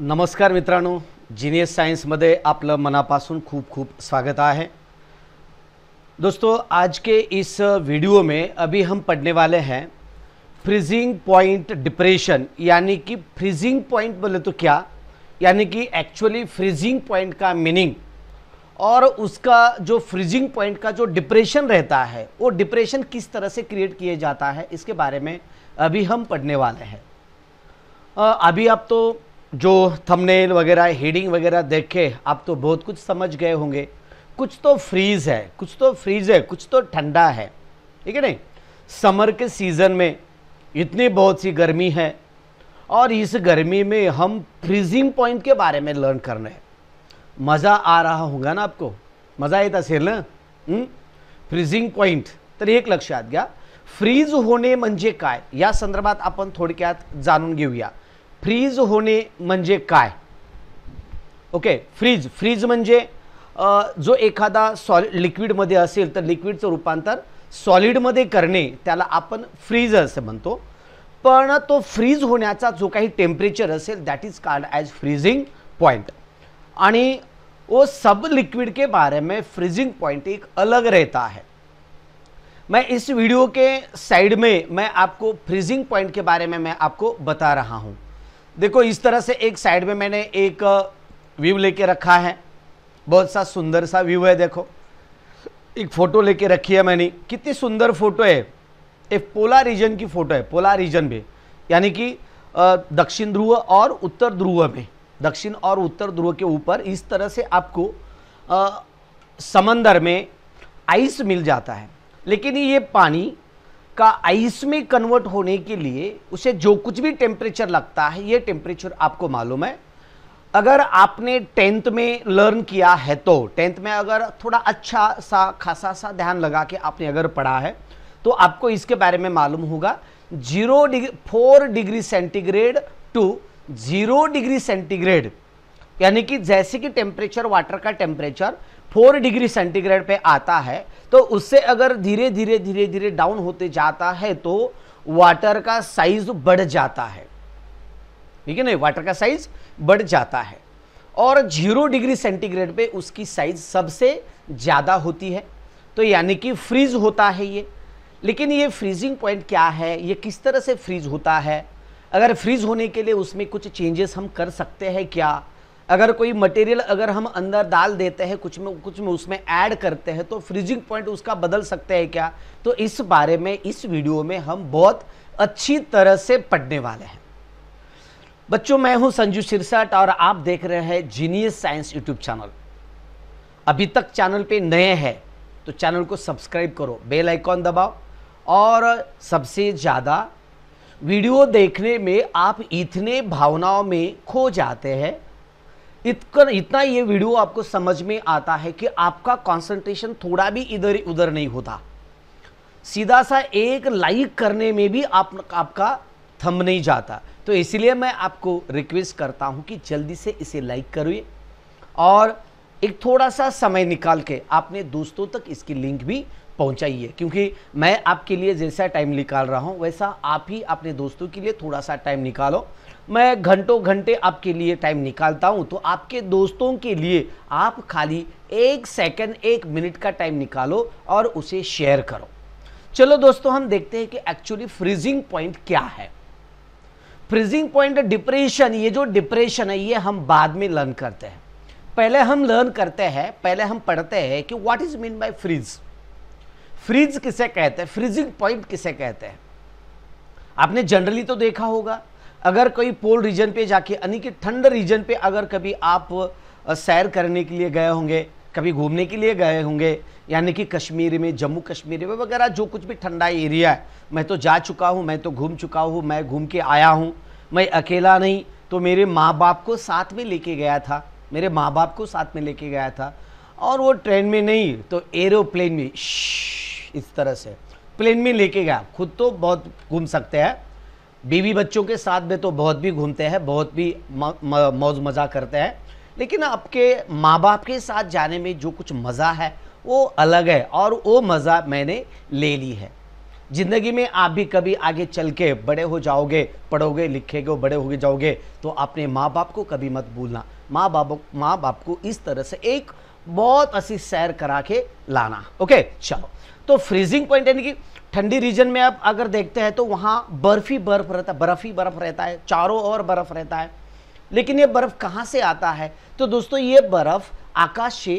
नमस्कार genius science साइंसमध्ये आप मनापासन खूब खूब स्वागत है दोस्तों आज के इस वीडियो में अभी हम पढ़ने वाले हैं फ्रीजिंग पॉइंट डिप्रेशन यानी कि फ्रीजिंग पॉइंट बोले तो क्या यानी कि एक्चुअली फ्रीजिंग पॉइंट का मीनिंग और उसका जो फ्रीजिंग पॉइंट का जो डिप्रेशन रहता है वो डिप्रेशन किस तरह से क्रिएट किया जाता है इसके बारे में अभी हम पढ़ने वाले हैं अभी आप तो जो थंबनेल वगैरह हेडिंग वगैरह देखे आप तो बहुत कुछ समझ गए होंगे कुछ तो फ्रीज़ है कुछ तो फ्रीज़ है कुछ तो ठंडा है ठीक है नहीं समर के सीज़न में इतनी बहुत सी गर्मी है और इस गर्मी में हम फ्रीजिंग पॉइंट के बारे में लर्न कर रहे हैं मज़ा आ रहा होगा ना आपको मज़ा येत असेल न फ्रीजिंग पॉइंट तो एक लक्ष्य लक्षात गया फ्रीज होने मजे का संदर्भ संदर्भात अपन थोड़क जाऊ फ्रीज होने मजे काय ओके फ्रीज फ्रीज मजे जो एखादा सॉलि लिक्विड असेल तो लिक्विडच रूपांतर सॉलिड मधे त्याला आपण फ्रीज असं म्हणतो तो फ्रीज होण्याचा जो का टेम्परेचर असेल that is called as freezing point आणि वो सब लिक्विड के बारे में फ्रीजिंग पॉइंट एक अलग रहता है मैं इस वीडियो के साइड में मैं आपको फ्रीजिंग पॉइंट के बारे में मैं आपको बता रहा हूँ देखो इस तरह से एक साइड में मैंने एक व्यू लेके रखा है बहुत सा सुंदर सा व्यू है देखो एक फ़ोटो लेके रखी है मैंने कितनी सुंदर फोटो है एक पोला रीजन की फ़ोटो है पोला रीजन में यानी कि दक्षिण ध्रुव और उत्तर ध्रुव में दक्षिण और उत्तर ध्रुव के ऊपर इस तरह से आपको आ, समंदर में आइस मिल जाता है लेकिन ये पानी का आइस में कन्वर्ट होने के लिए उसे जो कुछ भी टेम्परेचर लगता है ये टेम्परेचर आपको मालूम है अगर आपने टेंथ में लर्न किया है तो टेंथ में अगर थोड़ा अच्छा सा खासा सा ध्यान लगा के आपने अगर पढ़ा है तो आपको इसके बारे में मालूम होगा zero degree four degree centigrade to zero degree centigrade यानी कि जैसे कि टेम्परेचर वाटर का टेम्परेचर फोर डिग्री सेंटीग्रेड पे आता है तो उससे अगर धीरे धीरे धीरे धीरे डाउन होते जाता है तो वाटर का साइज बढ़ जाता है ठीक है ना वाटर का साइज बढ़ जाता है और जीरो डिग्री सेंटीग्रेड पे उसकी साइज सबसे ज़्यादा होती है तो यानी कि फ्रीज होता है ये लेकिन ये फ्रीजिंग पॉइंट क्या है ये किस तरह से फ्रीज होता है अगर फ्रीज होने के लिए उसमें कुछ चेंजेस हम कर सकते हैं क्या अगर कोई मटेरियल अगर हम अंदर डाल देते हैं कुछ में कुछ में उसमें ऐड करते हैं तो फ्रीजिंग पॉइंट उसका बदल सकते हैं क्या तो इस बारे में इस वीडियो में हम बहुत अच्छी तरह से पढ़ने वाले हैं बच्चों मैं हूं संजू सिरसट और आप देख रहे हैं जीनियस साइंस यूट्यूब चैनल अभी तक चैनल पे नए हैं तो चैनल को सब्सक्राइब करो बेल आइकॉन दबाओ और सबसे ज़्यादा वीडियो देखने में आप इतने भावनाओं में खो जाते हैं इतना इतना ये वीडियो आपको समझ में आता है कि आपका कंसंट्रेशन थोड़ा भी इधर उधर नहीं होता सीधा सा एक लाइक करने में भी आप, आपका थम नहीं जाता तो इसलिए मैं आपको रिक्वेस्ट करता हूं कि जल्दी से इसे लाइक करिए और एक थोड़ा सा समय निकाल के आपने दोस्तों तक इसकी लिंक भी पहुंचाइए क्योंकि मैं आपके लिए जैसा टाइम निकाल रहा हूँ वैसा आप ही अपने दोस्तों के लिए थोड़ा सा टाइम निकालो मैं घंटों घंटे आपके लिए टाइम निकालता हूँ तो आपके दोस्तों के लिए आप खाली एक सेकंड एक मिनट का टाइम निकालो और उसे शेयर करो चलो दोस्तों हम देखते हैं कि एक्चुअली फ्रीजिंग पॉइंट क्या है फ्रीजिंग पॉइंट डिप्रेशन ये जो डिप्रेशन है ये हम बाद में लर्न करते हैं पहले हम लर्न करते हैं पहले हम पढ़ते हैं कि what is mean by freeze fridge किसे कहते हैं फ्रिजिंग पॉइंट किसे कहते हैं आपने जनरली तो देखा होगा अगर कोई पोल रीजन पे जाके यानी कि ठंड रीजन पे अगर कभी आप सैर करने के लिए गए होंगे कभी घूमने के लिए गए होंगे यानी कि कश्मीर में जम्मू कश्मीर में वगैरह जो कुछ भी ठंडा एरिया है मैं तो जा चुका हूँ मैं तो घूम चुका हूँ मैं घूम के आया हूँ मैं अकेला नहीं तो मेरे माँ बाप को साथ में लेके गया था मेरे माँ बाप को साथ में लेके गया था और वो ट्रेन में नहीं तो एरोप्लेन में इस तरह से प्लेन में लेके गया खुद तो बहुत घूम सकते हैं बीवी बच्चों के साथ में तो बहुत भी घूमते हैं बहुत भी मौज मज़ा करते हैं लेकिन आपके माँ बाप के साथ जाने में जो कुछ मज़ा है वो अलग है और वो मज़ा मैंने ले ली है ज़िंदगी में आप भी कभी आगे चल के बड़े हो जाओगे पढ़ोगे लिखेगे बड़े हो जाओगे तो अपने माँ बाप को कभी मत भूलना माँ बाप माँ बाप को इस तरह से एक बहुत ऐसी सैर करा के लाना ओके चलो तो फ्रीजिंग पॉइंट यानी कि ठंडी रीजन में आप अगर देखते हैं तो वहाँ बर्फ ही बर्फ रहता है बर्फ ही बर्फ रहता है चारों ओर बर्फ रहता है लेकिन ये बर्फ कहाँ से आता है तो दोस्तों ये बर्फ आकाश से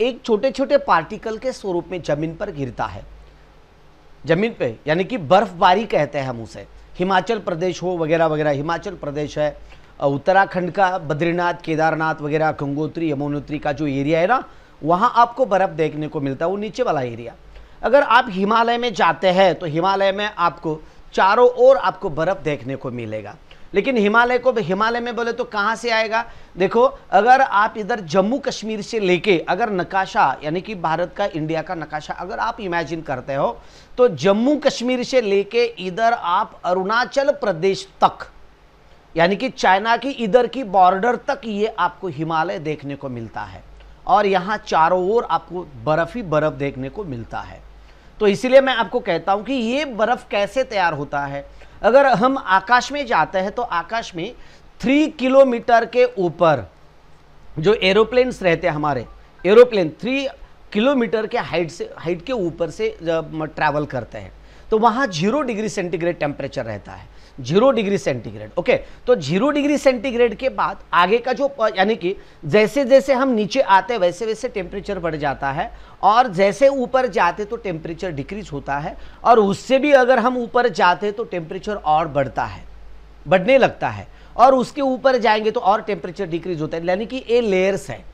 एक छोटे छोटे पार्टिकल के स्वरूप में जमीन पर गिरता है जमीन पे यानी कि बर्फबारी कहते हैं हम उसे हिमाचल प्रदेश हो वगैरह वगैरह हिमाचल प्रदेश है उत्तराखंड का बद्रीनाथ केदारनाथ वगैरह गंगोत्री यमुनोत्री का जो एरिया है ना वहाँ आपको बर्फ़ देखने को मिलता है वो नीचे वाला एरिया अगर आप हिमालय में जाते हैं तो हिमालय में आपको चारों ओर आपको बर्फ़ देखने को मिलेगा लेकिन हिमालय को हिमालय में बोले तो कहाँ से आएगा देखो अगर आप इधर जम्मू कश्मीर से लेके अगर नकाशा यानी कि भारत का इंडिया का नकाशा अगर आप इमेजिन करते हो तो जम्मू कश्मीर से लेके इधर आप अरुणाचल प्रदेश तक यानी कि चाइना की इधर की बॉर्डर तक ये आपको हिमालय देखने को मिलता है और यहाँ चारों ओर आपको बर्फ़ ही बर्फ़ देखने को मिलता है तो इसीलिए मैं आपको कहता हूं कि ये बर्फ़ कैसे तैयार होता है अगर हम आकाश में जाते हैं तो आकाश में थ्री किलोमीटर के ऊपर जो एरोप्लेन्स रहते हैं हमारे एरोप्लेन थ्री किलोमीटर के हाइट से हाइट के ऊपर से ट्रैवल करते हैं तो वहाँ जीरो डिग्री सेंटीग्रेड टेम्परेचर रहता है जीरो डिग्री सेंटीग्रेड ओके तो जीरो डिग्री सेंटीग्रेड के बाद आगे का जो यानी कि जैसे जैसे हम नीचे आते वैसे वैसे टेम्परेचर बढ़ जाता है और जैसे ऊपर जाते तो टेम्परेचर डिक्रीज होता है और उससे भी अगर हम ऊपर जाते तो टेम्परेचर और बढ़ता है बढ़ने लगता है और उसके ऊपर जाएंगे तो और टेम्परेचर डिक्रीज होता है यानी कि ये लेयर्स है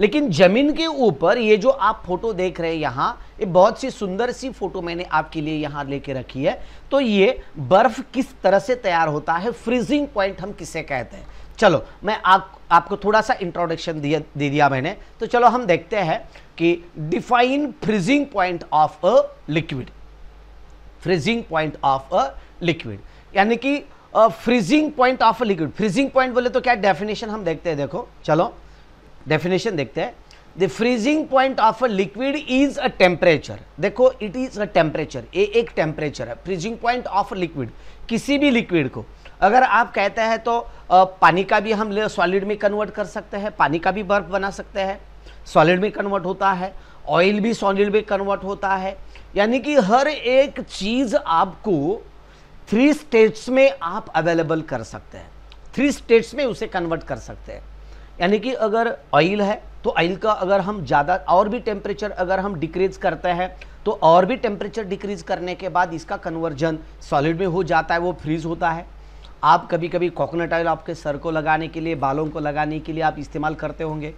लेकिन जमीन के ऊपर ये जो आप फोटो देख रहे हैं यहाँ ये बहुत सी सुंदर सी फोटो मैंने आपके लिए यहाँ लेके रखी है तो ये बर्फ किस तरह से तैयार होता है फ्रीजिंग पॉइंट हम किसे कहते हैं चलो मैं आप आपको थोड़ा सा इंट्रोडक्शन दिया दे दिया मैंने तो चलो हम देखते हैं कि define freezing point of a liquid freezing point of a liquid यानी कि freezing point of a liquid freezing point बोले तो क्या डेफिनेशन हम देखते हैं देखो चलो डेफिनेशन देखते हैं the freezing point of a liquid is a temperature देखो इट इज अ टेम्परेचर ये एक टेम्परेचर है freezing point of a liquid किसी भी लिक्विड को अगर आप कहते हैं तो पानी का भी हम सॉलिड में कन्वर्ट कर सकते हैं पानी का भी बर्फ बना सकते हैं सॉलिड में कन्वर्ट होता है ऑयल भी सॉलिड में कन्वर्ट होता है यानी कि हर एक चीज़ आपको थ्री स्टेट्स में आप अवेलेबल कर सकते हैं थ्री स्टेट्स में उसे कन्वर्ट कर सकते हैं यानी कि अगर ऑयल है तो ऑयल का अगर हम ज़्यादा और भी टेम्परेचर अगर हम डिक्रीज करते हैं तो और भी टेम्परेचर डिक्रीज करने के बाद इसका कन्वर्जन सॉलिड में हो जाता है वो फ्रीज होता है आप कभी कभी कोकोनट ऑयल आपके सर को लगाने के लिए बालों को लगाने के लिए आप इस्तेमाल करते होंगे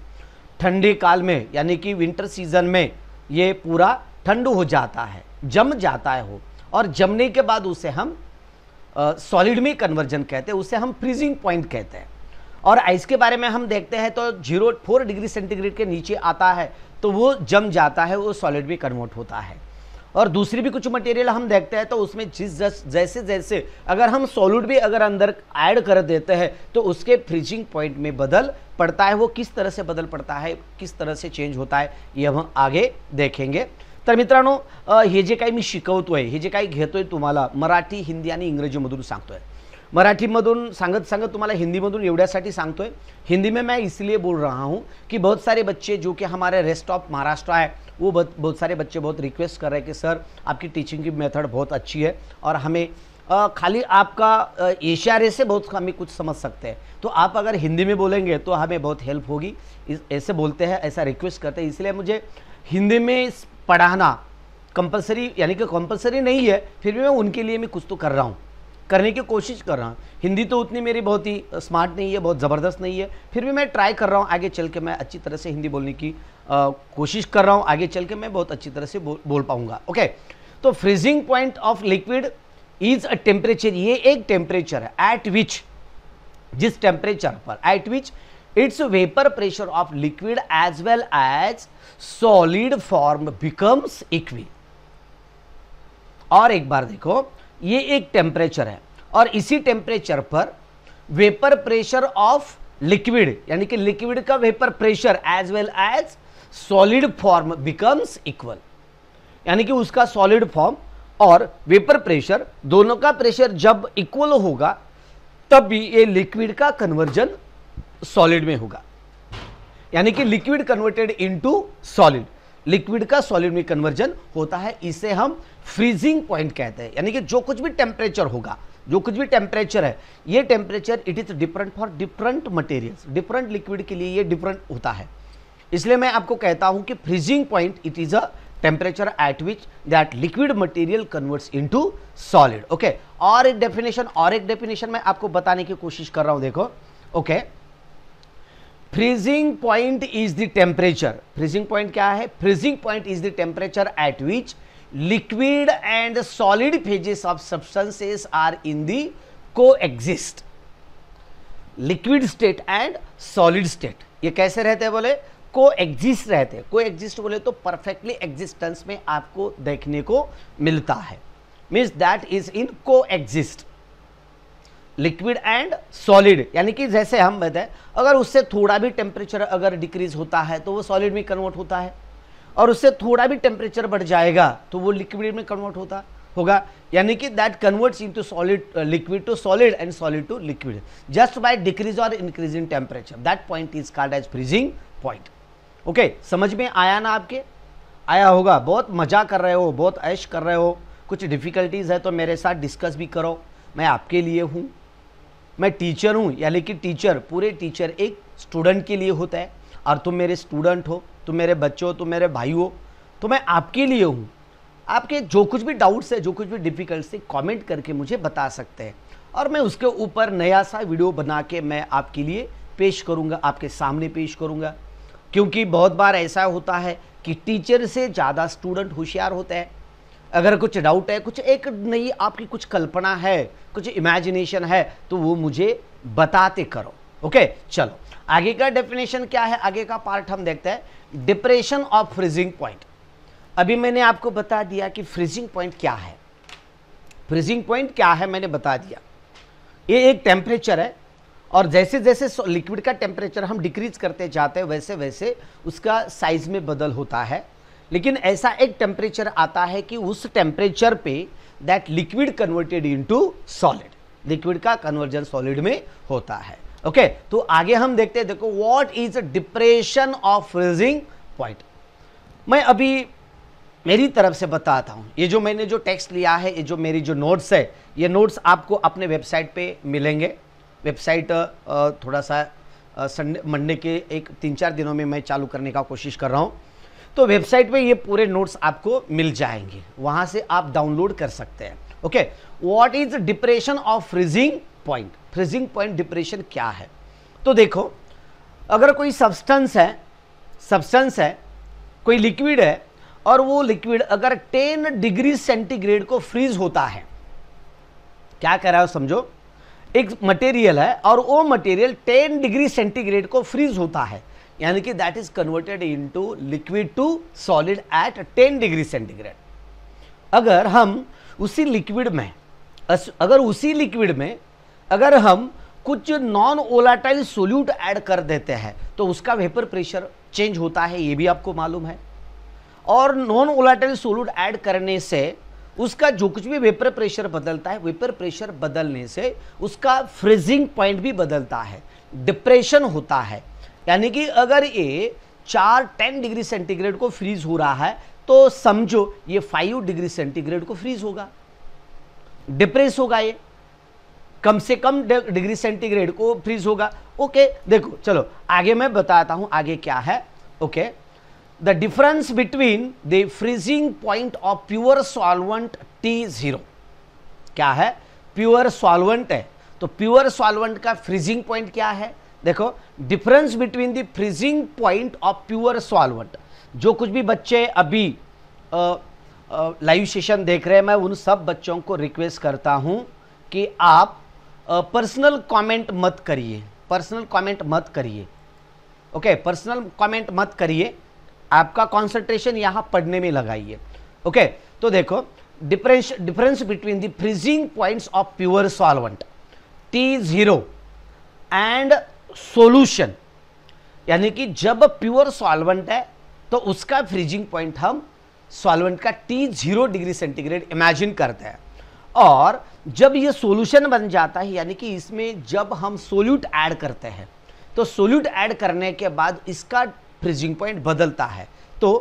ठंडे काल में यानी कि विंटर सीजन में ये पूरा ठंड हो जाता है जम जाता है वो और जमने के बाद उसे हम सॉलिड में कन्वर्जन कहते हैं उसे हम फ्रीजिंग पॉइंट कहते हैं और आइस के बारे में हम देखते हैं तो जीरो फोर डिग्री सेंटीग्रेड के नीचे आता है तो वो जम जाता है वो सॉलिड भी कन्वर्ट होता है और दूसरी भी कुछ मटेरियल हम देखते हैं तो उसमें जिस जैसे जैसे अगर हम सॉलिड भी अगर अंदर ऐड कर देते हैं तो उसके फ्रीजिंग पॉइंट में बदल पड़ता है वो किस तरह से बदल पड़ता है किस तरह से चेंज होता है ये हम आगे देखेंगे तो मित्रों ये जे का मैं शिकवत है ये जे का घेतोय तुम्हारा मराठी हिंदी मधुन इंग्रजीमधून हैं मराठी संगत तुम्हारा हिंदी मधुन हिंदीमधून संगत है हिंदी में मैं इसलिए बोल रहा हूँ कि बहुत सारे बच्चे जो कि हमारे रेस्ट ऑफ महाराष्ट्र है वो बहुत बहुत सारे बच्चे बहुत रिक्वेस्ट कर रहे हैं कि सर आपकी टीचिंग की मेथड बहुत अच्छी है और हमें खाली आपका इशारे से बहुत हमें कुछ समझ सकते हैं तो आप अगर हिंदी में बोलेंगे तो हमें बहुत हेल्प होगी ऐसे बोलते हैं ऐसा रिक्वेस्ट करते हैं इसलिए मुझे हिंदी में पढ़ाना कंपलसरी यानी कि कंपलसरी नहीं है फिर भी मैं उनके लिए मैं कुछ तो कर रहा हूँ करने की कोशिश कर रहा हूँ हिंदी तो उतनी मेरी बहुत ही स्मार्ट नहीं है बहुत ज़बरदस्त नहीं है फिर भी मैं ट्राई कर रहा हूँ आगे चल के मैं अच्छी तरह से हिंदी बोलने की आ, कोशिश कर रहा हूँ आगे चल के मैं बहुत अच्छी तरह से बो, बोल पाऊँगा ओके तो freezing point of liquid is a temperature ये एक टेम्परेचर है एट विच जिस टेम्परेचर पर at which its vapour pressure of liquid as well as solid form becomes इक्वी और एक बार देखो ये एक टेम्परेचर है और इसी टेम्परेचर पर वेपर प्रेशर ऑफ लिक्विड यानी कि लिक्विड का vapour pressure as well as solid form becomes equal यानी कि उसका सॉलिड फॉर्म और वेपर प्रेशर दोनों का प्रेशर जब इक्वल होगा तब भी ये लिक्विड का कन्वर्जन सॉलिड में होगा यानी कि liquid converted into solid liquid का सॉलिड में कन्वर्जन होता है इसे हम फ्रीजिंग पॉइंट कहते हैं यानी कि जो कुछ भी टेम्परेचर होगा जो कुछ भी टेम्परेचर है ये temperature it is different for different materials different liquid के लिए ये डिफरेंट होता है इसलिए मैं आपको कहता हूं कि freezing point it is a temperature at which that liquid material converts into solid okay और एक डेफिनेशन और एक डेफिनेशन मैं आपको बताने की कोशिश कर रहा हूं देखो okay okay freezing point is the temperature freezing point क्या है freezing point is the temperature at which liquid and solid phases of substances are in the coexist liquid state and solid state ये कैसे रहते हैं बोले को exist रहते हैं को एग्जिस्ट बोले तो परफेक्टली एग्जिस्टेंस में आपको देखने को मिलता है मीन्स दैट इज इन को एग्जिस्ट लिक्विड एंड सॉलिड यानी कि जैसे हम बताएं अगर उससे थोड़ा भी टेम्परेचर अगर डिक्रीज होता है तो वो सॉलिड में कन्वर्ट होता है और उससे थोड़ा भी टेम्परेचर बढ़ जाएगा तो वो लिक्विड में कन्वर्ट होता होगा यानी कि that converts to solid liquid to solid and solid to liquid just by decrease और increase in temperature that point is called as freezing point okay समझ में आया ना आपके आया होगा बहुत मजा कर रहे हो बहुत ऐश कर रहे हो कुछ डिफ़िकल्टीज़ है तो मेरे साथ डिस्कस भी करो मैं आपके लिए हूँ मैं टीचर हूँ यानी कि टीचर पूरे टीचर एक स्टूडेंट के लिए होता है और तुम मेरे स्टूडेंट हो तुम मेरे बच्चे हो तुम मेरे भाई हो तो मैं आपके लिए हूँ आपके जो कुछ भी डाउट्स है जो कुछ भी डिफ़िकल्ट कॉमेंट करके मुझे बता सकते हैं और मैं उसके ऊपर नया सा वीडियो बना के मैं आपके लिए पेश करूँगा आपके सामने पेश करूँगा क्योंकि बहुत बार ऐसा होता है कि टीचर से ज़्यादा स्टूडेंट होशियार होता है अगर कुछ डाउट है कुछ एक नई आपकी कुछ कल्पना है कुछ इमेजिनेशन है तो वो मुझे बताते करो ओके चलो आगे का डेफिनेशन क्या है आगे का पार्ट हम देखते हैं डिप्रेशन ऑफ फ्रीजिंग पॉइंट अभी मैंने आपको बता दिया कि फ्रीजिंग पॉइंट क्या है फ्रीजिंग पॉइंट क्या है मैंने बता दिया ये एक टेम्परेचर है और जैसे जैसे लिक्विड का टेम्परेचर हम डिक्रीज करते जाते हैं वैसे वैसे उसका साइज में बदल होता है लेकिन ऐसा एक टेम्परेचर आता है कि उस टेम्परेचर पे that liquid converted into solid liquid का कन्वर्जन सॉलिड में होता है ओके okay, तो आगे हम देखते हैं देखो what is depression of freezing point मैं अभी मेरी तरफ से बताता हूँ ये जो मैंने जो टेक्स्ट लिया है ये जो मेरी जो नोट्स है ये नोट्स आपको अपने वेबसाइट पे मिलेंगे वेबसाइट थोड़ा सा संडे मंडे के एक तीन चार दिनों में मैं चालू करने का कोशिश कर रहा हूँ तो वेबसाइट पे ये पूरे नोट्स आपको मिल जाएंगे वहां से आप डाउनलोड कर सकते हैं okay what is depression of freezing point freezing point depression क्या है तो देखो अगर कोई सब्सटेंस है सब्सटेंस है कोई लिक्विड है और वो लिक्विड अगर 10 डिग्री सेंटीग्रेड को फ्रीज होता है क्या कह रहा है समझो एक मटेरियल है और वो मटेरियल 10 डिग्री सेंटीग्रेड को फ्रीज होता है यानी कि that is converted into liquid to solid at 10 degree centigrade अगर हम उसी लिक्विड में अगर उसी लिक्विड में अगर हम कुछ नॉन ओलाटाइल सोल्यूट ऐड कर देते हैं तो उसका वेपर प्रेशर चेंज होता है ये भी आपको मालूम है और नॉन ओलाटाइल सोल्यूट ऐड करने से उसका जो कुछ भी वेपर प्रेशर बदलता है वेपर प्रेशर बदलने से उसका फ्रीजिंग पॉइंट भी बदलता है डिप्रेशन होता है यानी कि अगर ये चार टेन डिग्री सेंटीग्रेड को फ्रीज हो रहा है तो समझो ये फाइव डिग्री सेंटीग्रेड को फ्रीज होगा डिप्रेस होगा ये कम से कम डिग्री सेंटीग्रेड को फ्रीज होगा ओके देखो चलो आगे मैं बताता हूं आगे क्या है okay the difference between the freezing point of pure solvent T zero क्या है प्योर सॉल्वेंट है तो प्योर सॉल्वेंट का फ्रीजिंग पॉइंट क्या है देखो difference between the freezing point of pure solvent जो कुछ भी बच्चे अभी लाइव सेशन देख रहे हैं मैं उन सब बच्चों को रिक्वेस्ट करता हूं कि आप पर्सनल कमेंट मत करिए पर्सनल कमेंट मत करिए ओके पर्सनल कमेंट मत करिए आपका कॉन्सेंट्रेशन यहां पढ़ने में लगाइए ओके okay, तो देखो difference difference between the freezing points of pure solvent T zero and solution यानी कि जब प्योर सॉल्वेंट है तो उसका फ्रीजिंग पॉइंट हम सॉल्वेंट का T zero degree centigrade imagine करते हैं और जब ये सॉल्यूशन बन जाता है यानी कि इसमें जब हम सोल्यूट ऐड करते हैं तो सोल्यूट ऐड करने के बाद इसका फ्रीजिंग पॉइंट बदलता है तो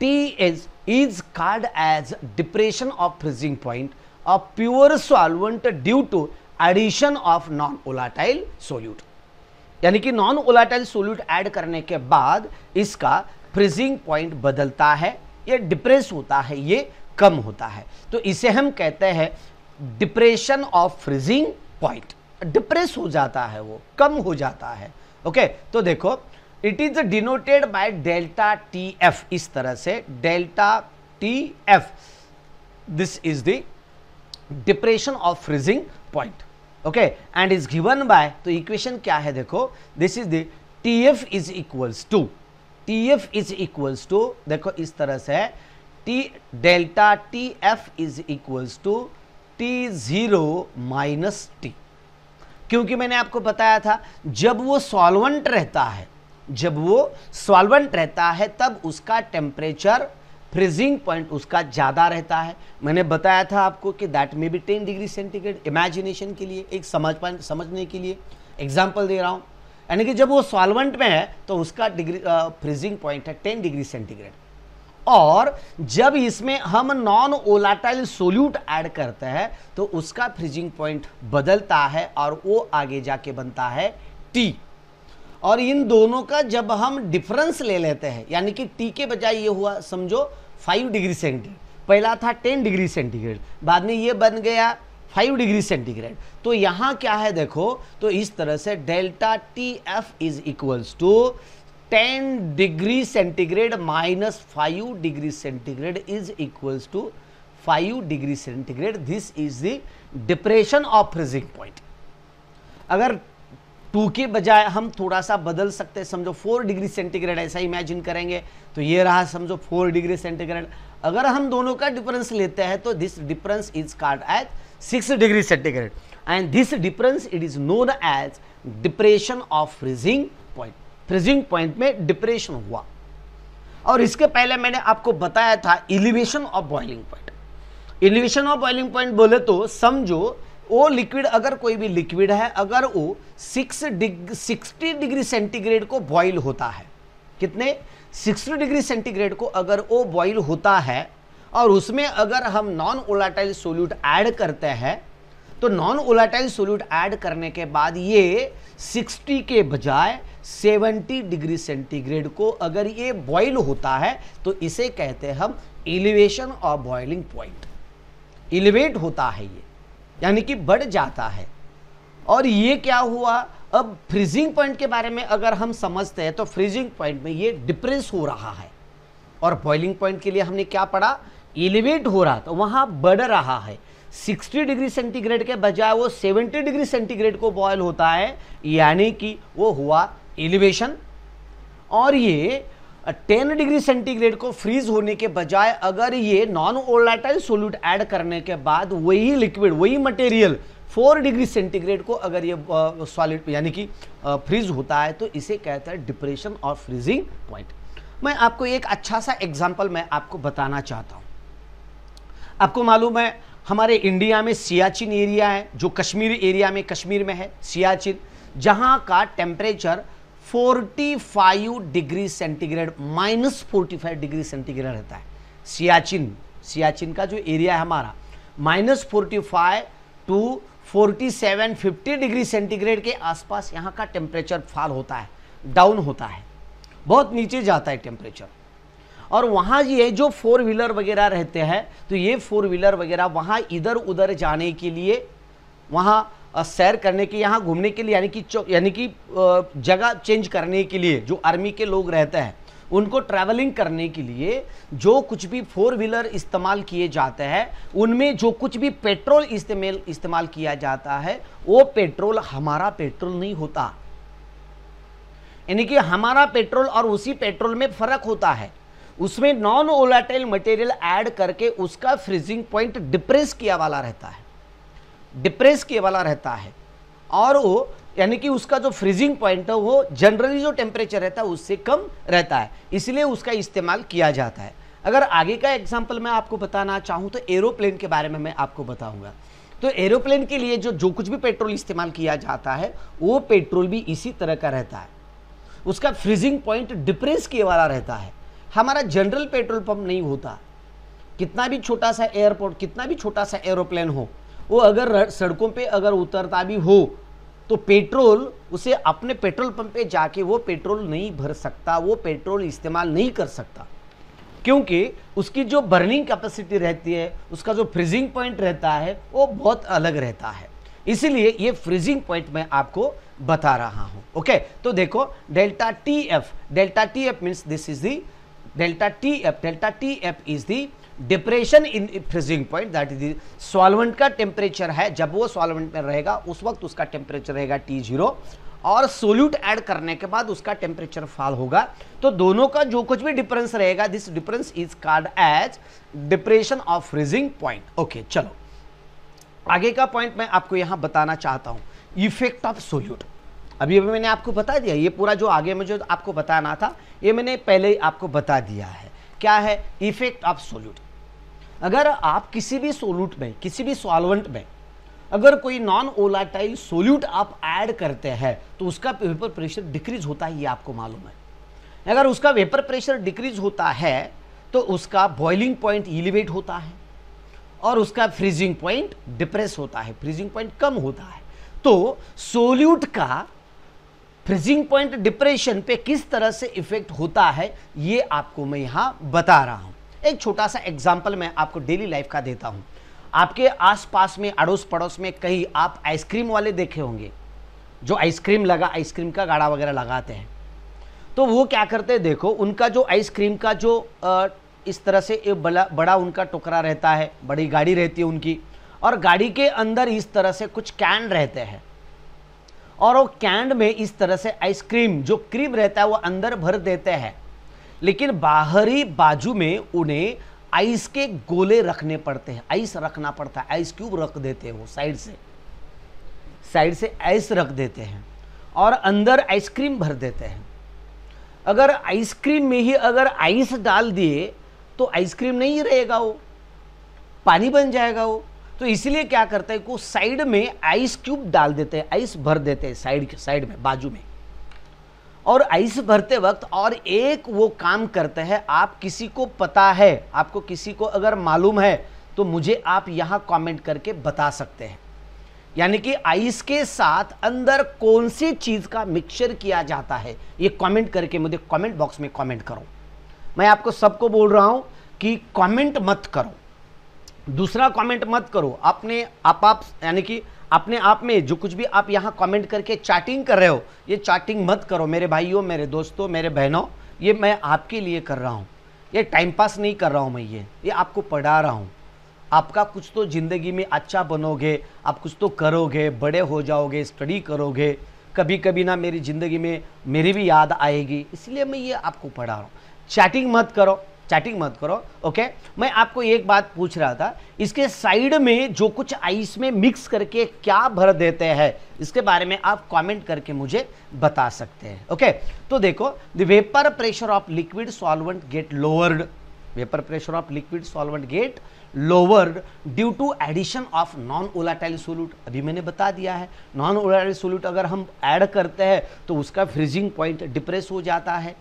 T is is called as depression of freezing point of pure solvent due to addition of non volatile solute यानी कि नॉन ओलाटाइल सोल्यूट ऐड करने के बाद इसका फ्रीजिंग पॉइंट बदलता है ये डिप्रेस होता है ये कम होता है तो इसे हम कहते हैं depression of freezing point depress हो जाता है वो कम हो जाता है ओके तो देखो it is denoted by delta T F इस तरह से delta T F this is the depression of freezing point okay and is given by तो इक्वेशन क्या है देखो this is the T F is equals to T F is equals to देखो इस तरह से T delta T F is equals to T zero minus T क्योंकि मैंने आपको बताया था जब वो सॉल्वेंट रहता है जब वो सॉल्वेंट रहता है तब उसका टेम्परेचर फ्रीजिंग पॉइंट उसका ज़्यादा रहता है मैंने बताया था आपको कि that may be ten degree centigrade imagination के लिए एक समझ पॉइंट समझने के लिए एग्जाम्पल दे रहा हूँ यानी कि जब वो सॉल्वेंट में है तो उसका डिग्री फ्रीजिंग पॉइंट है टेन डिग्री सेंटीग्रेड और जब इसमें हम नॉन ओलाटाइल सोल्यूट ऐड करते हैं तो उसका फ्रीजिंग पॉइंट बदलता है और वो आगे जाके बनता है टी और इन दोनों का जब हम डिफरेंस ले लेते हैं यानी कि टी के बजाय ये हुआ समझो फाइव डिग्री सेंटीग्रेड पहला था टेन डिग्री सेंटीग्रेड बाद में ये बन गया फाइव डिग्री सेंटीग्रेड तो यहाँ क्या है देखो तो इस तरह से delta T F is equals to ten degree centigrade minus five degree centigrade is equals to five degree centigrade this is the depression of freezing point अगर टू के बजाय हम थोड़ा सा बदल सकते हैं समझो फोर डिग्री सेंटीग्रेड ऐसा इमेजिन करेंगे तो ये रहा समझो फोर डिग्री सेंटीग्रेड अगर हम दोनों का डिफरेंस लेते हैं तो this difference is called as six degree centigrade and this difference it is known as depression of freezing point freezing point में डिप्रेशन हुआ और इसके पहले मैंने आपको बताया था elevation of boiling point elevation of boiling point बोले तो समझो वो लिक्विड अगर कोई भी लिक्विड है अगर वो सिक्स डिग सिक्सटी डिग्री सेंटीग्रेड को बॉईल होता है कितने सिक्सटी डिग्री सेंटीग्रेड को अगर वो बॉईल होता है और उसमें अगर हम नॉन ओलाटाइल सोल्यूट ऐड करते हैं तो नॉन ओलाटाइल सोल्यूट ऐड करने के बाद ये 60 के बजाय 70 डिग्री सेंटीग्रेड को अगर ये बॉईल होता है तो इसे कहते हैं हम एलिवेशन और बॉइलिंग पॉइंट एलिवेट होता है ये यानी कि बढ़ जाता है और ये क्या हुआ अब फ्रीजिंग पॉइंट के बारे में अगर हम समझते हैं तो फ्रीजिंग पॉइंट में ये डिप्रेस हो रहा है और बॉइलिंग पॉइंट के लिए हमने क्या पढ़ा एलिवेट हो रहा तो वहाँ बढ़ रहा है 60 डिग्री सेंटीग्रेड के बजाय वो 70 डिग्री सेंटीग्रेड को बॉयल होता है यानी कि वो हुआ एलिवेशन और ये 10 डिग्री सेंटीग्रेड को फ्रीज होने के बजाय अगर ये नॉन ओलाटाइल सोल्यूट ऐड करने के बाद वही लिक्विड वही मटेरियल 4 डिग्री सेंटीग्रेड को अगर ये सॉलिड यानी कि फ्रीज होता है तो इसे कहते हैं डिप्रेशन और फ्रीजिंग पॉइंट मैं आपको एक अच्छा सा एग्जाम्पल मैं आपको बताना चाहता हूँ आपको मालूम है हमारे इंडिया में सियाचिन एरिया है जो कश्मीर एरिया में कश्मीर में है सियाचिन जहाँ का temperature 45 degree centigrade minus forty degree centigrade रहता है सियाचिन सियाचिन का जो एरिया है हमारा minus forty to 47 50 degree centigrade के आसपास यहाँ का टेम्परेचर फॉल होता है डाउन होता है बहुत नीचे जाता है टेम्परेचर और वहाँ ये जो फोर व्हीलर वगैरह रहते हैं तो ये फोर व्हीलर वगैरह वहाँ इधर उधर जाने के लिए वहाँ सैर करने के यहाँ घूमने के लिए यानी कि यानी कि जगह चेंज करने के लिए जो आर्मी के लोग रहते हैं उनको ट्रैवलिंग करने के लिए जो कुछ भी फोर व्हीलर इस्तेमाल किए जाते हैं उनमें जो कुछ भी पेट्रोल इस्तेमाल इस्तेमाल किया जाता है वो पेट्रोल हमारा पेट्रोल नहीं होता यानी कि हमारा पेट्रोल और उसी पेट्रोल में फ़र्क होता है उसमें नॉन ओलाटाइल मटेरियल ऐड करके उसका फ्रीजिंग पॉइंट डिप्रेस किया वाला रहता है डिप्रेस किए वाला रहता है और वो यानी कि उसका जो फ्रीजिंग पॉइंट है वो जनरली जो टेम्परेचर रहता है उससे कम रहता है इसलिए उसका इस्तेमाल किया जाता है अगर आगे का एग्जाम्पल मैं आपको बताना चाहूँ तो एरोप्लेन के बारे में मैं आपको बताऊँगा तो एरोप्लेन के लिए जो जो कुछ भी पेट्रोल इस्तेमाल किया जाता है वो पेट्रोल भी इसी तरह का रहता है उसका फ्रीजिंग पॉइंट डिप्रेस किए वाला रहता है हमारा जनरल पेट्रोल पंप नहीं होता कितना भी छोटा सा एयरपोर्ट कितना भी छोटा सा एरोप्लेन हो वो अगर सड़कों पे अगर उतरता भी हो तो पेट्रोल उसे अपने पेट्रोल पंप पे जाके वो पेट्रोल नहीं भर सकता वो पेट्रोल इस्तेमाल नहीं कर सकता क्योंकि उसकी जो बर्निंग कैपेसिटी रहती है उसका जो फ्रीजिंग पॉइंट रहता है वो बहुत अलग रहता है इसीलिए ये फ्रीजिंग पॉइंट मैं आपको बता रहा हूँ ओके तो देखो delta T F delta T F means this is the delta T F delta T F is the depression in freezing point that is solvent का टेम्परेचर है जब वो सॉल्वेंट में रहेगा उस वक्त उसका टेम्परेचर रहेगा टी जीरो और सोल्यूट ऐड करने के बाद उसका टेम्परेचर फॉल होगा तो दोनों का जो कुछ भी डिफरेंस रहेगा this difference is called as depression of freezing point okay चलो आगे का पॉइंट मैं आपको यहां बताना चाहता हूं इफेक्ट ऑफ सोल्यूट अभी अभी मैंने आपको बता दिया ये पूरा जो आगे में जो आपको बताना था ये मैंने पहले ही आपको बता दिया है क्या है इफेक्ट ऑफ सोल्यूट अगर आप किसी भी सोल्यूट में किसी भी सॉल्वेंट में अगर कोई नॉन ओलाटाइल सोल्यूट आप ऐड करते हैं तो उसका वेपर प्रेशर डिक्रीज होता है ये आपको मालूम है अगर उसका वेपर प्रेशर डिक्रीज होता है तो उसका बॉइलिंग पॉइंट इलिवेट होता है और उसका फ्रीजिंग पॉइंट डिप्रेस होता है फ्रीजिंग पॉइंट कम होता है तो सोल्यूट का फ्रीजिंग पॉइंट डिप्रेशन पे किस तरह से इफेक्ट होता है ये आपको मैं यहाँ बता रहा हूँ एक छोटा सा एग्जाम्पल मैं आपको डेली लाइफ का देता हूँ आपके आसपास में अड़ोस पड़ोस में कहीं आप आइसक्रीम वाले देखे होंगे जो आइसक्रीम लगा आइसक्रीम का गाढ़ा वगैरह लगाते हैं तो वो क्या करते हैं देखो उनका जो आइसक्रीम का जो इस तरह से एक बड़ा बड़ा उनका टुकड़ा रहता है बड़ी गाड़ी रहती है उनकी और गाड़ी के अंदर इस तरह से कुछ कैन रहते हैं और वो कैंड में इस तरह से आइसक्रीम जो क्रीम रहता है वो अंदर भर देते हैं लेकिन बाहरी बाजू में उन्हें आइस के गोले रखने पड़ते हैं आइस रखना पड़ता है आइस क्यूब रख देते हैं वो साइड से साइड से आइस रख देते हैं और अंदर आइसक्रीम भर देते हैं अगर आइसक्रीम में ही अगर आइस डाल दिए तो आइसक्रीम नहीं रहेगा वो पानी बन जाएगा वो तो इसलिए क्या करते हैं को साइड में आइस क्यूब डाल देते हैं आइस भर देते हैं साइड के साइड में बाजू में और आइस भरते वक्त और एक वो काम करते हैं आप किसी को पता है आपको किसी को अगर मालूम है तो मुझे आप यहां कमेंट करके बता सकते हैं यानी कि आइस के साथ अंदर कौन सी चीज़ का मिक्सचर किया जाता है ये कमेंट करके मुझे कमेंट बॉक्स में कमेंट करो मैं आपको सबको बोल रहा हूं कि कमेंट मत करो दूसरा कमेंट मत करो आपने आप आप यानी कि अपने आप में जो कुछ भी आप यहाँ कमेंट करके चैटिंग कर रहे हो ये चैटिंग मत करो मेरे भाइयों मेरे दोस्तों मेरे बहनों ये मैं आपके लिए कर रहा हूँ ये टाइम पास नहीं कर रहा हूँ मैं ये ये आपको पढ़ा रहा हूँ आपका कुछ तो ज़िंदगी में अच्छा बनोगे आप कुछ तो करोगे बड़े हो जाओगे स्टडी करोगे कभी कभी ना मेरी ज़िंदगी में मेरी भी याद आएगी इसलिए मैं ये आपको पढ़ा रहा हूँ चैटिंग मत करो चैटिंग मत करो ओके मैं आपको एक बात पूछ रहा था इसके साइड में जो कुछ आइस में मिक्स करके क्या भर देते हैं इसके बारे में आप कमेंट करके मुझे बता सकते हैं ओके तो देखो the vapour pressure of liquid solvent get lowered vapour pressure of liquid solvent get lowered due to addition of non volatile solute अभी मैंने बता दिया है नॉन ओलाटाइल सोल्यूट अगर हम ऐड करते हैं तो उसका फ्रीजिंग पॉइंट डिप्रेस हो जाता है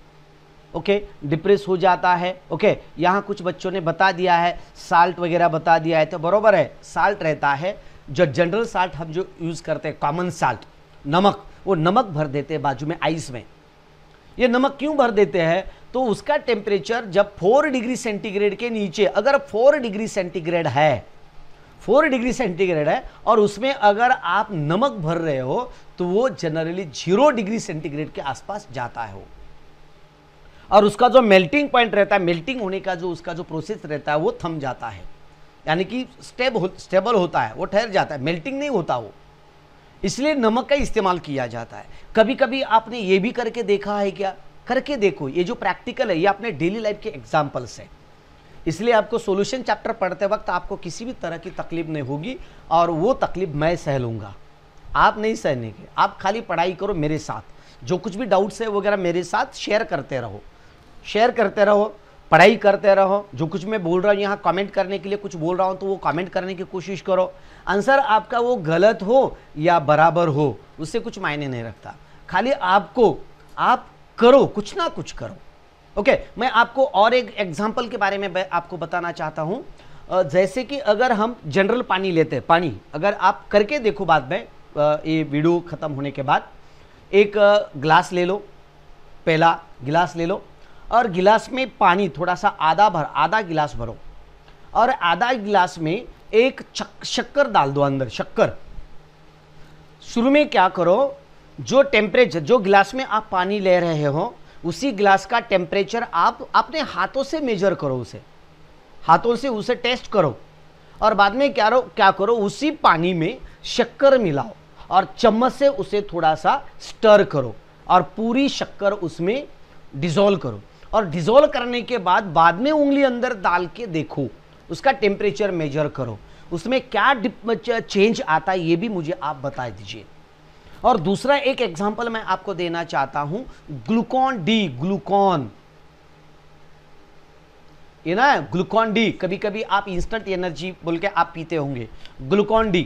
ओके डिप्रेस हो जाता है ओके यहाँ कुछ बच्चों ने बता दिया है साल्ट वगैरह बता दिया है तो बरोबर है साल्ट रहता है जो जनरल साल्ट हम जो यूज़ करते हैं कॉमन साल्ट नमक वो नमक भर देते हैं बाजू में आइस में ये नमक क्यों भर देते हैं तो उसका टेम्परेचर जब फोर डिग्री सेंटीग्रेड के नीचे अगर फोर डिग्री सेंटीग्रेड है फोर डिग्री सेंटीग्रेड है और उसमें अगर आप नमक भर रहे हो तो वो जनरली जीरो डिग्री सेंटीग्रेड के आसपास जाता है वो और उसका जो मेल्टिंग पॉइंट रहता है मेल्टिंग होने का जो उसका जो प्रोसेस रहता है वो थम जाता है यानी कि स्टेब हो, स्टेबल होता है वो ठहर जाता है मेल्टिंग नहीं होता वो इसलिए नमक का इस्तेमाल किया जाता है कभी कभी आपने ये भी करके देखा है क्या करके देखो ये जो प्रैक्टिकल है ये अपने डेली लाइफ के एग्जाम्पल्स है इसलिए आपको सोल्यूशन चैप्टर पढ़ते वक्त आपको किसी भी तरह की तकलीफ नहीं होगी और वो तकलीफ मैं सह लूँगा आप नहीं सहने के आप खाली पढ़ाई करो मेरे साथ जो कुछ भी डाउट्स है वगैरह मेरे साथ शेयर करते रहो शेयर करते रहो पढ़ाई करते रहो जो कुछ मैं बोल रहा हूँ यहाँ कमेंट करने के लिए कुछ बोल रहा हूँ तो वो कमेंट करने की कोशिश करो आंसर आपका वो गलत हो या बराबर हो उससे कुछ मायने नहीं रखता खाली आपको आप करो कुछ ना कुछ करो ओके मैं आपको और एक एग्जाम्पल के बारे में आपको बताना चाहता हूँ जैसे कि अगर हम जनरल पानी लेते हैं पानी अगर आप करके देखो बाद में ये वीडियो ख़त्म होने के बाद एक ग्लास ले लो पहला गिलास ले लो और गिलास में पानी थोड़ा सा आधा भर आधा गिलास भरो और आधा गिलास में एक शक्कर डाल दो अंदर शक्कर शुरू में क्या करो जो टेम्परेचर जो गिलास में आप पानी ले रहे हो उसी गिलास का टेम्परेचर आप अपने हाथों से मेजर करो उसे हाथों से उसे टेस्ट करो और बाद में क्या करो क्या करो उसी पानी में शक्कर मिलाओ और चम्मच से उसे थोड़ा सा स्टर करो और पूरी शक्कर उसमें डिज़ोल्व करो और डिजोल्व करने के बाद बाद में उंगली अंदर डाल के देखो उसका टेम्परेचर मेजर करो उसमें क्या चेंज आता है ये भी मुझे आप बता दीजिए और दूसरा एक एग्जाम्पल मैं आपको देना चाहता हूं ग्लूकॉन डी ग्लूकॉन ये ना ग्लूकॉन डी कभी कभी आप इंस्टेंट एनर्जी बोल के आप पीते होंगे ग्लूकॉन डी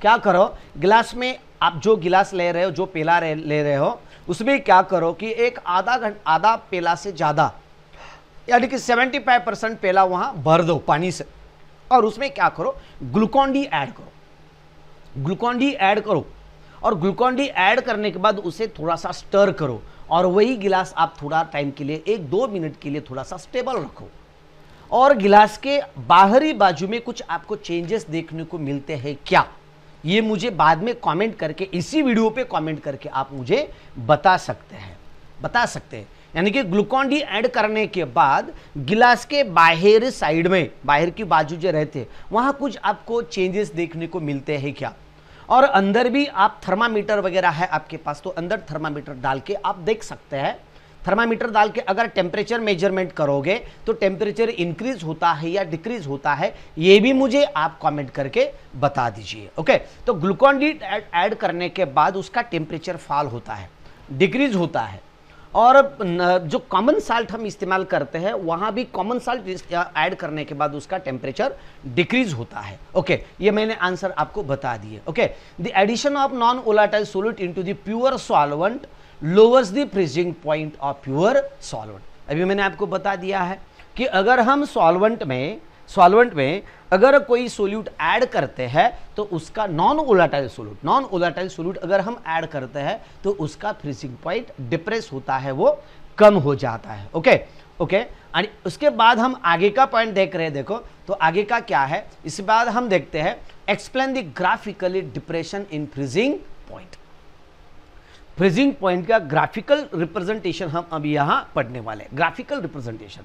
क्या करो गिलास में आप जो गिलास ले रहे हो जो पेला ले रहे हो उसमें क्या करो कि एक आधा घंटा आधा पेला से ज़्यादा यानी कि 75 परसेंट पेला वहाँ भर दो पानी से और उसमें क्या करो ग्लूकॉन डी ऐड करो ग्लूकॉन डी ऐड करो और ग्लूकॉन डी ऐड करने के बाद उसे थोड़ा सा स्टर करो और वही गिलास आप थोड़ा टाइम के लिए एक दो मिनट के लिए थोड़ा सा स्टेबल रखो और गिलास के बाहरी बाजू में कुछ आपको चेंजेस देखने को मिलते हैं क्या ये मुझे बाद में कमेंट करके इसी वीडियो पे कमेंट करके आप मुझे बता सकते हैं बता सकते हैं यानी कि ग्लूकॉन डी ऐड करने के बाद गिलास के बाहर साइड में बाहर की बाजू जो रहते हैं वहाँ कुछ आपको चेंजेस देखने को मिलते हैं क्या और अंदर भी आप थर्मामीटर वगैरह है आपके पास तो अंदर थर्मामीटर डाल के आप देख सकते हैं थर्मामीटर डाल के अगर टेम्परेचर मेजरमेंट करोगे तो टेम्परेचर इंक्रीज होता है या डिक्रीज होता है ये भी मुझे आप कमेंट करके बता दीजिए ओके तो ग्लूकॉन डी ऐड करने के बाद उसका टेम्परेचर फॉल होता है डिक्रीज होता है और जो कॉमन साल्ट हम इस्तेमाल करते हैं वहाँ भी कॉमन साल्ट ऐड करने के बाद उसका टेम्परेचर डिक्रीज होता है ओके ये मैंने आंसर आपको बता दिए okay the addition of non volatile solute into the pure solvent lowers the freezing point of your solvent अभी मैंने आपको बता दिया है कि अगर हम सॉल्वेंट में सॉल्वेंट में अगर कोई सोल्यूट ऐड करते हैं तो उसका non volatile solute non volatile solute अगर हम ऐड करते हैं तो उसका फ्रीजिंग पॉइंट डिप्रेस होता है वो कम हो जाता है ओके ओके और उसके बाद हम आगे का पॉइंट देख रहे हैं देखो तो आगे का क्या है इसके बाद हम देखते हैं explain the graphically depression in freezing point freezing point का ग्राफिकल रिप्रेजेंटेशन हम अभी यहाँ पढ़ने वाले हैं ग्राफिकल रिप्रेजेंटेशन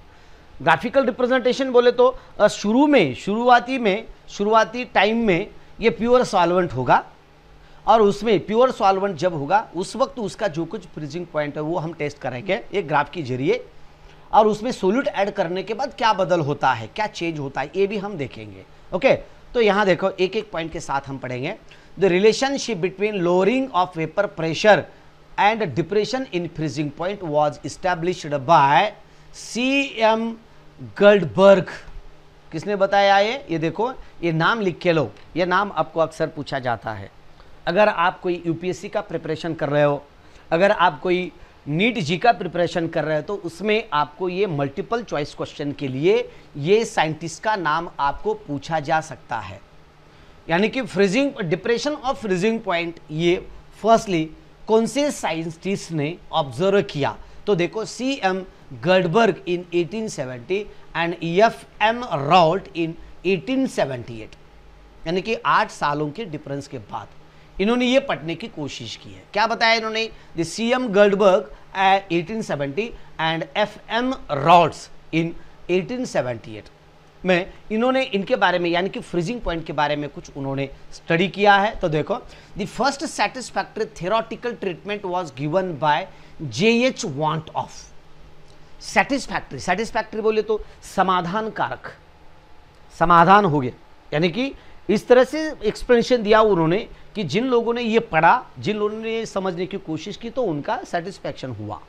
ग्राफिकल रिप्रेजेंटेशन बोले तो शुरू में शुरुआती में शुरुआती टाइम में ये प्योर सॉल्वेंट होगा और उसमें प्योर सॉल्वेंट जब होगा उस वक्त उसका जो कुछ फ्रीजिंग पॉइंट है वो हम टेस्ट करेंगे एक ग्राफ के जरिए और उसमें सोल्यूट ऐड करने के बाद क्या बदल होता है क्या चेंज होता है ये भी हम देखेंगे ओके तो यहाँ देखो एक एक पॉइंट के साथ हम पढ़ेंगे the relationship between lowering of vapour pressure and depression in freezing point was established by C M Guldberg किसने बताया ये ये देखो ये नाम लिख के लो ये नाम आपको अक्सर पूछा जाता है अगर आप कोई यूपीएससी का प्रिपरेशन कर रहे हो अगर आप कोई नीट जी का प्रिपरेशन कर रहे हो तो उसमें आपको ये मल्टीपल चॉइस क्वेश्चन के लिए ये साइंटिस्ट का नाम आपको पूछा जा सकता है यानी कि freezing depression of freezing point ये फर्स्टली कौन से साइंटिस्ट ने ऑब्जर्व किया तो देखो C M Guldberg in 1870 and F M Raoult in 1878 यानी कि आठ सालों के डिफरेंस के बाद इन्होंने ये पढ़ने की कोशिश की है क्या बताया इन्होंने the C M Guldberg eighteen seventy and F M Raoult in 1878 में इन्होंने इनके बारे में यानी कि फ्रीजिंग पॉइंट के बारे में कुछ उन्होंने स्टडी किया है तो देखो the first satisfactory theoretical treatment was given by J H van't of satisfactory satisfactory बोले तो समाधान कारक समाधान हो गया यानी कि इस तरह से एक्सप्लेनेशन दिया उन्होंने कि जिन लोगों ने ये पढ़ा जिन लोगों ने ये समझने की कोशिश की तो उनका सेटिस्फैक्शन हुआ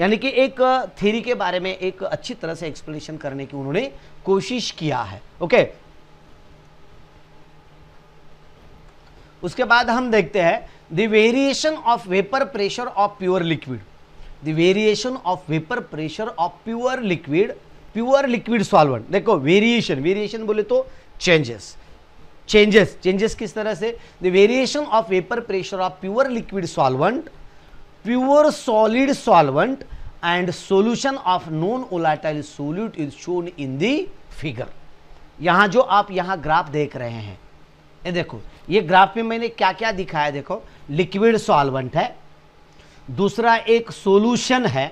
यानी कि एक थ्योरी के बारे में एक अच्छी तरह से एक्सप्लेनेशन करने की उन्होंने कोशिश किया है ओके उसके बाद हम देखते हैं the variation of vapour pressure of pure liquid the variation of vapour pressure of pure liquid pure liquid solvent देखो वेरिएशन वेरिएशन बोले तो चेंजेस चेंजेस चेंजेस किस तरह से the variation of vapour pressure of pure liquid solvent pure solid solvent and solution of non volatile solute is shown in the figure यहां जो आप यहां ग्राफ देख रहे हैं ये देखो ये ग्राफ में मैंने क्या क्या दिखाया देखो लिक्विड सॉल्वेंट है दूसरा एक सॉल्यूशन है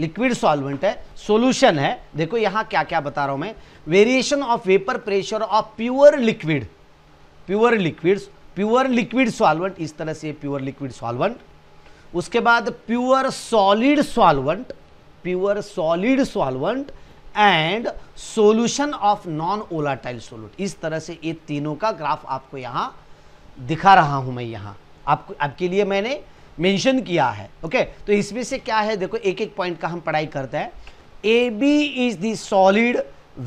लिक्विड सॉल्वेंट है सॉल्यूशन है देखो यहां क्या क्या बता रहा हूं मैं variation of vapour pressure of pure liquid pure liquids pure liquid solvent इस तरह से प्योर लिक्विड सॉल्वेंट उसके बाद pure solid solvent pure solid solvent and solution of non volatile solute इस तरह से ये तीनों का ग्राफ आपको यहां दिखा रहा हूं मैं यहां आपको आपके लिए मैंने मेंशन किया है ओके okay? तो इसमें से क्या है देखो एक एक पॉइंट का हम पढ़ाई करते हैं A B is the solid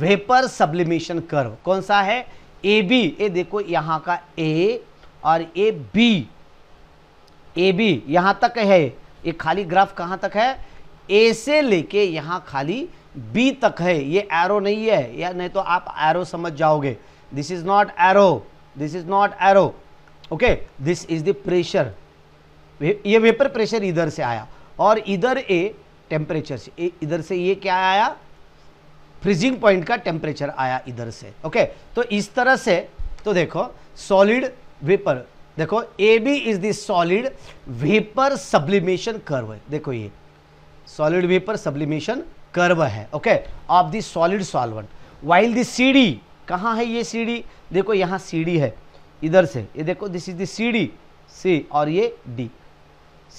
vapour sublimation curve कौन सा है ए बी ए देखो यहां का ए और ए बी ए बी यहां तक है ये खाली ग्राफ कहां तक है ए से लेके यहां खाली बी तक है ये एरो नहीं है या नहीं तो आप एरो समझ जाओगे this is not arrow this is not arrow okay this is the pressure ये वेपर प्रेशर इधर से आया और इधर ए टेम्परेचर से इधर से ये क्या आया फ्रीजिंग पॉइंट का टेम्परेचर आया इधर से ओके okay? तो इस तरह से तो देखो सॉलिड वेपर देखो A B is the solid vapour sublimation curve है देखो ये सॉलिड वेपर सब्लिमेशन कर्व है okay of the solid solvent while the CD कहाँ है ये सीडी देखो यहाँ सीडी है इधर से ये देखो this is the CD C और ये डी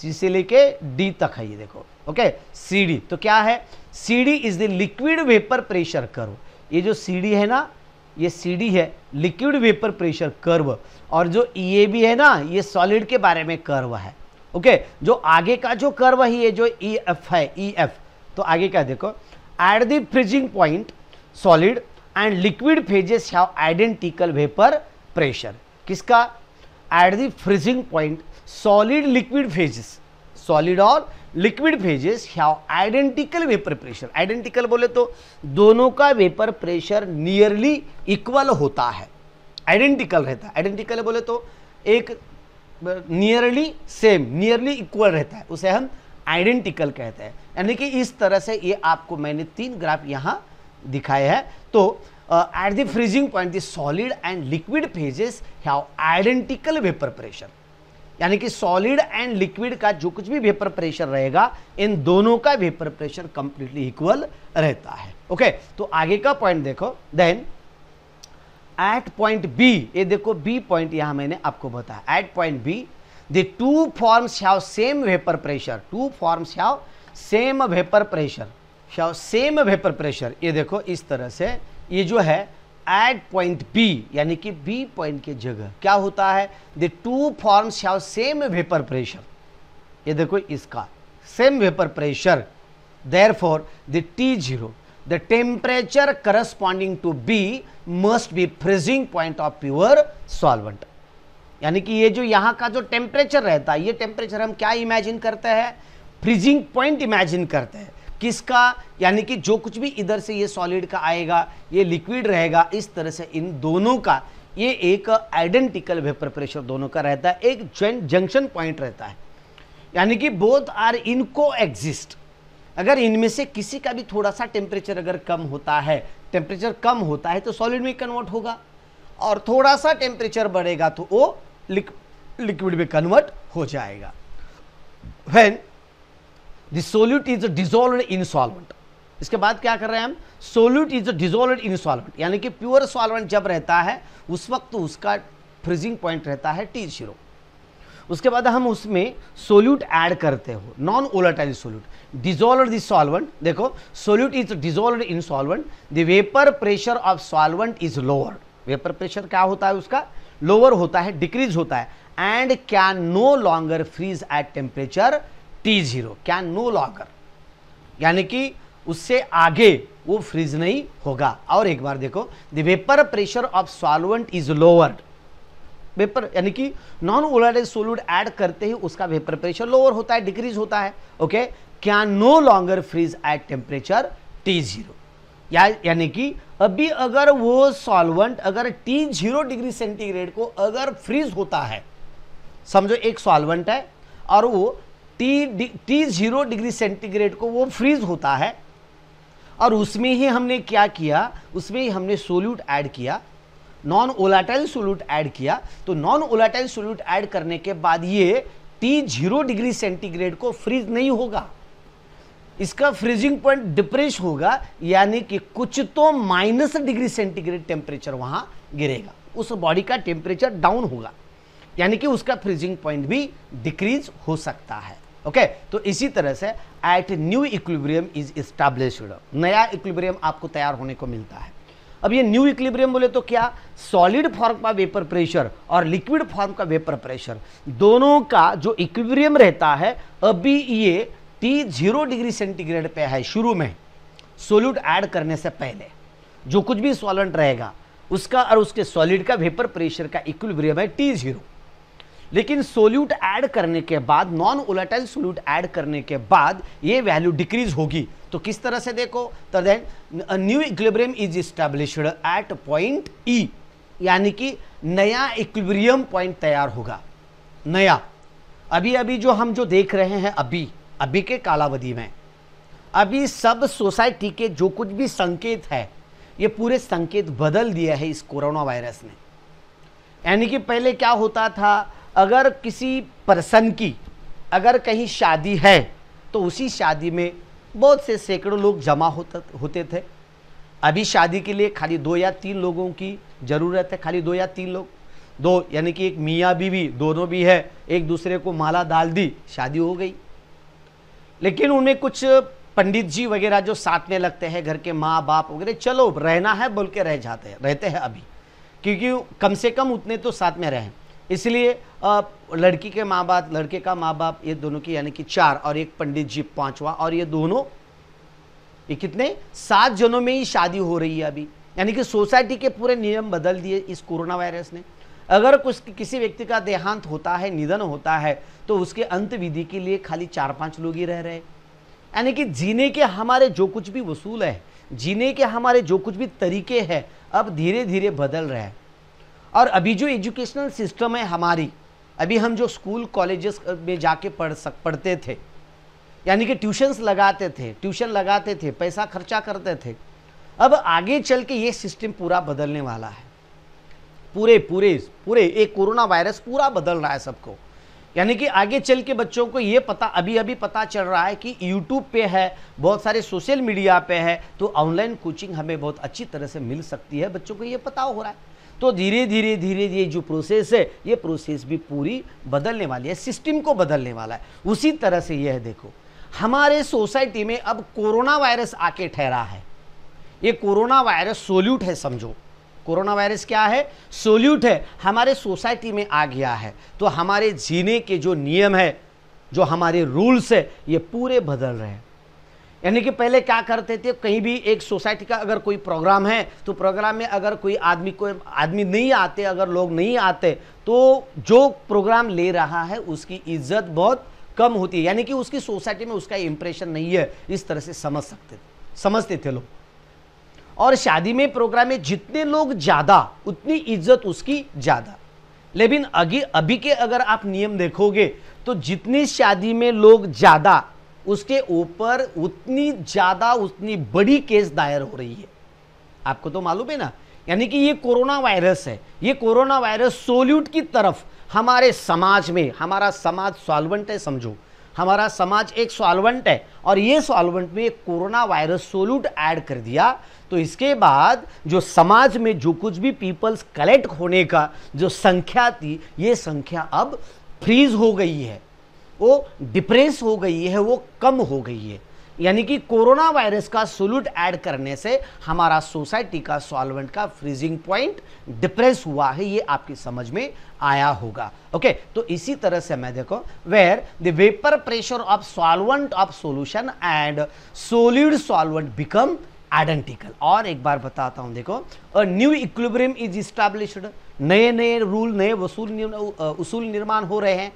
सी से लेके डी तक है ये देखो ओके सीडी तो क्या है CD is the liquid vapour pressure curve ये जो सीडी है ना ये सीडी है लिक्विड वेपर प्रेशर कर्व और जो ये e भी है ना ये सॉलिड के बारे में कर्व है ओके जो आगे का जो कर्व ही है जो ई e एफ है ई e एफ तो आगे क्या देखो at the freezing point solid and liquid phases have identical vapour pressure किसका at the freezing point solid liquid phases solid और liquid phases have identical vapour pressure identical बोले तो दोनों का वेपर प्रेशर नियरली इक्वल होता है identical रहता है आइडेंटिकल बोले तो एक नियरली सेम नियरली इक्वल रहता है उसे हम आइडेंटिकल कहते हैं यानी कि इस तरह से ये आपको मैंने तीन ग्राफ यहाँ दिखाए हैं तो at the freezing point the solid and liquid phases have identical vapour pressure यानी कि सॉलिड एंड लिक्विड का जो कुछ भी वेपर प्रेशर रहेगा इन दोनों का वेपर प्रेशर कंप्लीटली इक्वल रहता है ओके okay, तो आगे का पॉइंट देखो देन एट पॉइंट बी ये देखो बी पॉइंट यहां मैंने आपको बताया at point B the two forms have same vapour pressure two forms have same vapour pressure have same vapour pressure ये देखो इस तरह से ये जो है एट पॉइंट बी यानी कि बी पॉइंट के जगह क्या होता है the two forms have same vapour pressure ये देखो इसका same vapour pressure therefore the T zero the temperature corresponding to B must be freezing point of pure solvent यानी कि ये जो यहाँ का जो टेम्परेचर रहता है ये टेम्परेचर हम क्या इमेजिन करते हैं फ्रीजिंग पॉइंट इमेजिन करते हैं किसका यानी कि जो कुछ भी इधर से ये सॉलिड का आएगा ये लिक्विड रहेगा इस तरह से इन दोनों का ये एक आइडेंटिकल वेपर प्रेशर दोनों का रहता है एक जंक्शन पॉइंट रहता है यानी कि बोथ आर इनको एग्जिस्ट अगर इनमें से किसी का भी थोड़ा सा टेम्परेचर अगर कम होता है टेम्परेचर कम होता है तो सॉलिड में कन्वर्ट होगा और थोड़ा सा टेम्परेचर बढ़ेगा तो वो लिक्विड में कन्वर्ट हो जाएगा when the solute is dissolve in solvent इसके बाद क्या कर रहे हैं हम solute is dissolve in solvent यानी कि प्योर सॉल्वेंट जब रहता है उस वक्त उसका फ्रीजिंग पॉइंट रहता है टी जीरो उसके बाद हम उसमें सोल्यूट ऐड करते हो non volatile solute dissolved the solvent देखो solute is dissolved in solvent the vapor pressure of solvent is lower vapor pressure क्या होता है उसका lower होता है decrease होता है and can no longer freeze at temperature T zero can no longer यानी कि उससे आगे वो फ्रीज नहीं होगा और एक बार देखो the vapour pressure of solvent is lowered vapour यानी कि नॉन ओलाइड सोल्यूट ऐड करते ही उसका वेपर प्रेशर लोअर होता है डिक्रीज होता है okay can no longer freeze at temperature T zero यानी कि अभी अगर वो सॉल्वेंट अगर टी जीरो डिग्री सेंटीग्रेड को अगर फ्रीज होता है समझो एक सॉल्वेंट है और वो T T zero degree centigrade को वो फ्रीज होता है और उसमें ही हमने क्या किया उसमें ही हमने सोल्यूट ऐड किया नॉन ओलाटाइल सोल्यूट ऐड किया तो नॉन ओलाटाइल सोल्यूट ऐड करने के बाद ये टी जीरो डिग्री सेंटीग्रेड को फ्रीज नहीं होगा इसका फ्रीजिंग पॉइंट डिप्रेस होगा यानी कि कुछ तो माइनस डिग्री सेंटीग्रेड टेम्परेचर वहां गिरेगा उस बॉडी का टेम्परेचर डाउन होगा यानी कि उसका फ्रीजिंग पॉइंट भी डिक्रीज हो सकता है ओके okay, तो इसी तरह से at new equilibrium is established नया इक्विब्रियम आपको तैयार होने को मिलता है अब ये न्यू इक्विब्रियम बोले तो क्या सॉलिड फॉर्म का वेपर प्रेशर और लिक्विड फॉर्म का वेपर प्रेशर दोनों का जो इक्विब्रियम रहता है अभी ये टी जीरो डिग्री सेंटीग्रेड पे है शुरू में सोल्यूट ऐड करने से पहले जो कुछ भी सॉलेंट रहेगा उसका और उसके सॉलिड का वेपर प्रेशर का इक्विलिब्रियम है टी जीरो लेकिन सोल्यूट ऐड करने के बाद नॉन ओलाटाइल सोल्यूट ऐड करने के बाद ये वैल्यू डिक्रीज होगी तो किस तरह से देखो तो then new equilibrium is established at point E यानी कि नया इक्विलिब्रियम पॉइंट तैयार होगा नया अभी अभी जो हम जो देख रहे हैं अभी अभी के कालावधि में अभी सब सोसाइटी के जो कुछ भी संकेत है ये पूरे संकेत बदल दिया है इस कोरोना वायरस ने यानी कि पहले क्या होता था अगर किसी पर्सन की अगर कहीं शादी है तो उसी शादी में बहुत से सैकड़ों लोग जमा होते होते थे अभी शादी के लिए खाली दो या तीन लोगों की ज़रूरत है खाली दो या तीन लोग दो यानी कि एक मियाँ बीवी दोनों भी है एक दूसरे को माला डाल दी शादी हो गई लेकिन उनमें कुछ पंडित जी वगैरह जो साथ में लगते हैं घर के माँ बाप वगैरह चलो रहना है बोल के रह जाते हैं रहते हैं अभी क्योंकि कम से कम उतने तो साथ में रहें इसलिए लड़की के माँ बाप लड़के का माँ बाप ये दोनों की यानी कि चार और एक पंडित जी पांचवा और ये दोनों ये कितने सात जनों में ही शादी हो रही है अभी यानी कि सोसाइटी के पूरे नियम बदल दिए इस कोरोना वायरस ने अगर कुछ किसी व्यक्ति का देहांत होता है निधन होता है तो उसके अंत विधि के लिए खाली चार पांच लोग ही रह रहे यानी कि जीने के हमारे जो कुछ भी वसूल है जीने के हमारे जो कुछ भी तरीके हैं अब धीरे धीरे बदल रहे हैं और अभी जो एजुकेशनल सिस्टम है हमारी अभी हम जो स्कूल कॉलेजेस में जाके पढ़ सक पढ़ते थे यानी कि ट्यूशन्स लगाते थे ट्यूशन लगाते थे पैसा खर्चा करते थे अब आगे चल के ये सिस्टम पूरा बदलने वाला है पूरे पूरे पूरे एक कोरोना वायरस पूरा बदल रहा है सबको यानी कि आगे चल के बच्चों को ये पता अभी अभी पता चल रहा है कि यूट्यूब पे है बहुत सारे सोशल मीडिया पे है तो ऑनलाइन कोचिंग हमें बहुत अच्छी तरह से मिल सकती है बच्चों को ये पता हो रहा है तो धीरे धीरे धीरे ये जो प्रोसेस है ये प्रोसेस भी पूरी बदलने वाली है सिस्टम को बदलने वाला है उसी तरह से यह देखो हमारे सोसाइटी में अब कोरोना वायरस आके ठहरा है ये कोरोना वायरस सोल्यूट है समझो कोरोना वायरस क्या है सोल्यूट है हमारे सोसाइटी में आ गया है तो हमारे जीने के जो नियम है जो हमारे रूल्स है ये पूरे बदल रहे हैं यानी कि पहले क्या करते थे कहीं भी एक सोसाइटी का अगर कोई प्रोग्राम है तो प्रोग्राम में अगर कोई आदमी कोई आदमी नहीं आते अगर लोग नहीं आते तो जो प्रोग्राम ले रहा है उसकी इज्जत बहुत कम होती है यानी कि उसकी सोसाइटी में उसका इंप्रेशन नहीं है इस तरह से समझ सकते समझते थे लोग और शादी में प्रोग्राम में जितने लोग ज़्यादा उतनी इज्जत उसकी ज़्यादा लेकिन अभी अभी के अगर आप नियम देखोगे तो जितनी शादी में लोग ज़्यादा उसके ऊपर उतनी ज़्यादा उतनी बड़ी केस दायर हो रही है आपको तो मालूम है ना यानी कि ये कोरोना वायरस है ये कोरोना वायरस सोल्यूट की तरफ हमारे समाज में हमारा समाज सॉल्वेंट है समझो हमारा समाज एक सॉल्वेंट है और ये सॉल्वेंट में कोरोना वायरस सोल्यूट ऐड कर दिया तो इसके बाद जो समाज में जो कुछ भी पीपल्स कलेक्ट होने का जो संख्या थी ये संख्या अब फ्रीज हो गई है वो डिप्रेस हो गई है वो कम हो गई है यानी कि कोरोना वायरस का सोल्यूट ऐड करने से हमारा सोसाइटी का सॉल्वेंट का फ्रीजिंग पॉइंट डिप्रेस हुआ है ये आपकी समझ में आया होगा ओके okay, तो इसी तरह से मैं देखो where the vapour pressure of solvent of solution and solute solvent become identical और एक बार बताता हूं देखो a new equilibrium is established नए नए रूल नए वसूल उसूल निर्माण हो रहे हैं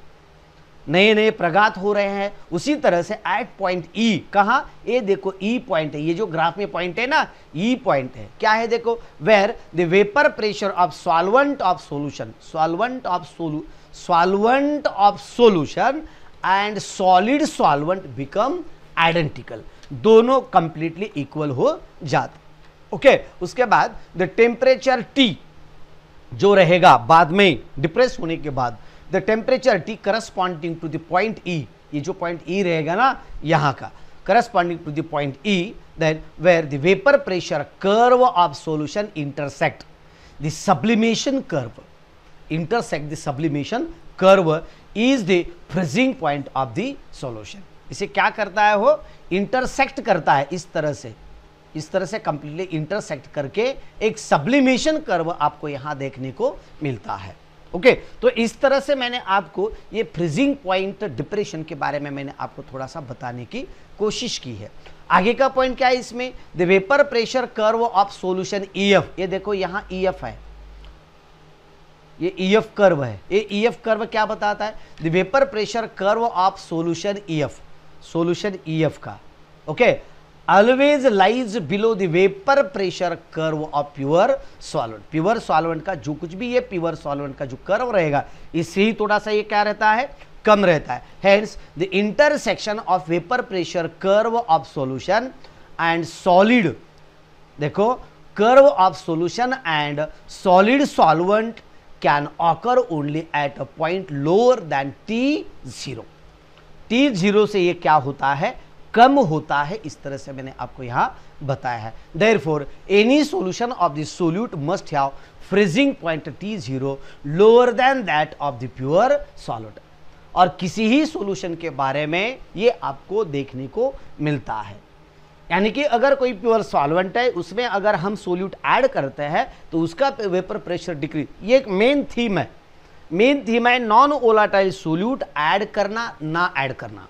नए नए प्रगात हो रहे हैं उसी तरह से एट पॉइंट ई कहा ये देखो ई e पॉइंट है ये जो ग्राफ में पॉइंट है ना ई e पॉइंट है क्या है देखो where the vapour pressure of solvent of solution solvent of solute solvent of solution and solid solvent become identical दोनों कंप्लीटली इक्वल हो जाते ओके okay, उसके बाद द टेम्परेचर टी जो रहेगा बाद में डिप्रेस होने के बाद the temperature T corresponding to the point E ये जो पॉइंट ई e रहेगा ना यहाँ का corresponding to the point E then where the vapour pressure curve of solution intersect the sublimation curve intersect the sublimation curve is the freezing point of the solution इसे क्या करता है वो intersect करता है इस तरह से इस तरह से कंप्लीटली इंटरसेक्ट करके एक सब्लिमेशन कर्व आपको यहां देखने को मिलता है ओके okay, तो इस तरह से मैंने आपको ये फ्रीजिंग पॉइंट डिप्रेशन के बारे में मैंने आपको थोड़ा सा बताने की कोशिश की है आगे का पॉइंट क्या है इसमें the vapour pressure curve of solution EF ये देखो यहां ईएफ e है ये ईएफ e कर्व है ये ईएफ e कर्व क्या बताता है the vapour pressure curve of solution EF solution EF e का okay always lies below the vapour pressure curve of pure solvent pure solvent का जो कुछ भी ये प्योर सॉल्वेंट का जो कर्व रहेगा इससे ही थोड़ा सा ये क्या रहता है कम रहता है the intersection of vapour pressure curve of solution and solid देखो curve of solution and solid solvent can occur only at a point lower than T zero T zero से ये क्या होता है कम होता है इस तरह से मैंने आपको यहाँ बताया है therefore any solution of the solute must have freezing point T zero lower than that of the pure solute और किसी ही सोल्यूशन के बारे में ये आपको देखने को मिलता है यानी कि अगर कोई प्योर सॉल्वेंट है उसमें अगर हम सोल्यूट ऐड करते हैं तो उसका वेपर प्रेशर डिक्रीज ये एक मेन थीम है मेन थीम है नॉन ओलाटाइल सोल्यूट ऐड करना ना ऐड करना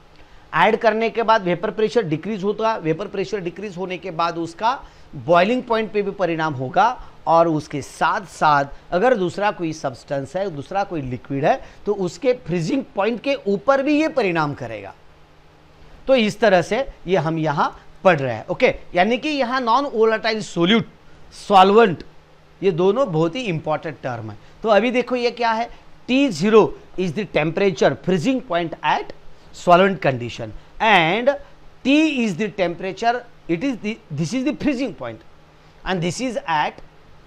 ऐड करने के बाद वेपर प्रेशर डिक्रीज होता है वेपर प्रेशर डिक्रीज होने के बाद उसका बॉइलिंग पॉइंट पे भी परिणाम होगा और उसके साथ साथ अगर दूसरा कोई सब्सटेंस है दूसरा कोई लिक्विड है तो उसके फ्रीजिंग पॉइंट के ऊपर भी ये परिणाम करेगा तो इस तरह से ये हम यहाँ पढ़ रहे हैं ओके यानी कि यहाँ नॉन ओलाटाइल सोल्यूट सॉल्वेंट ये दोनों बहुत ही इंपॉर्टेंट टर्म है तो अभी देखो ये क्या है T0 is the temperature freezing point at solvent condition and T is the temperature it is the this is the freezing point and this is at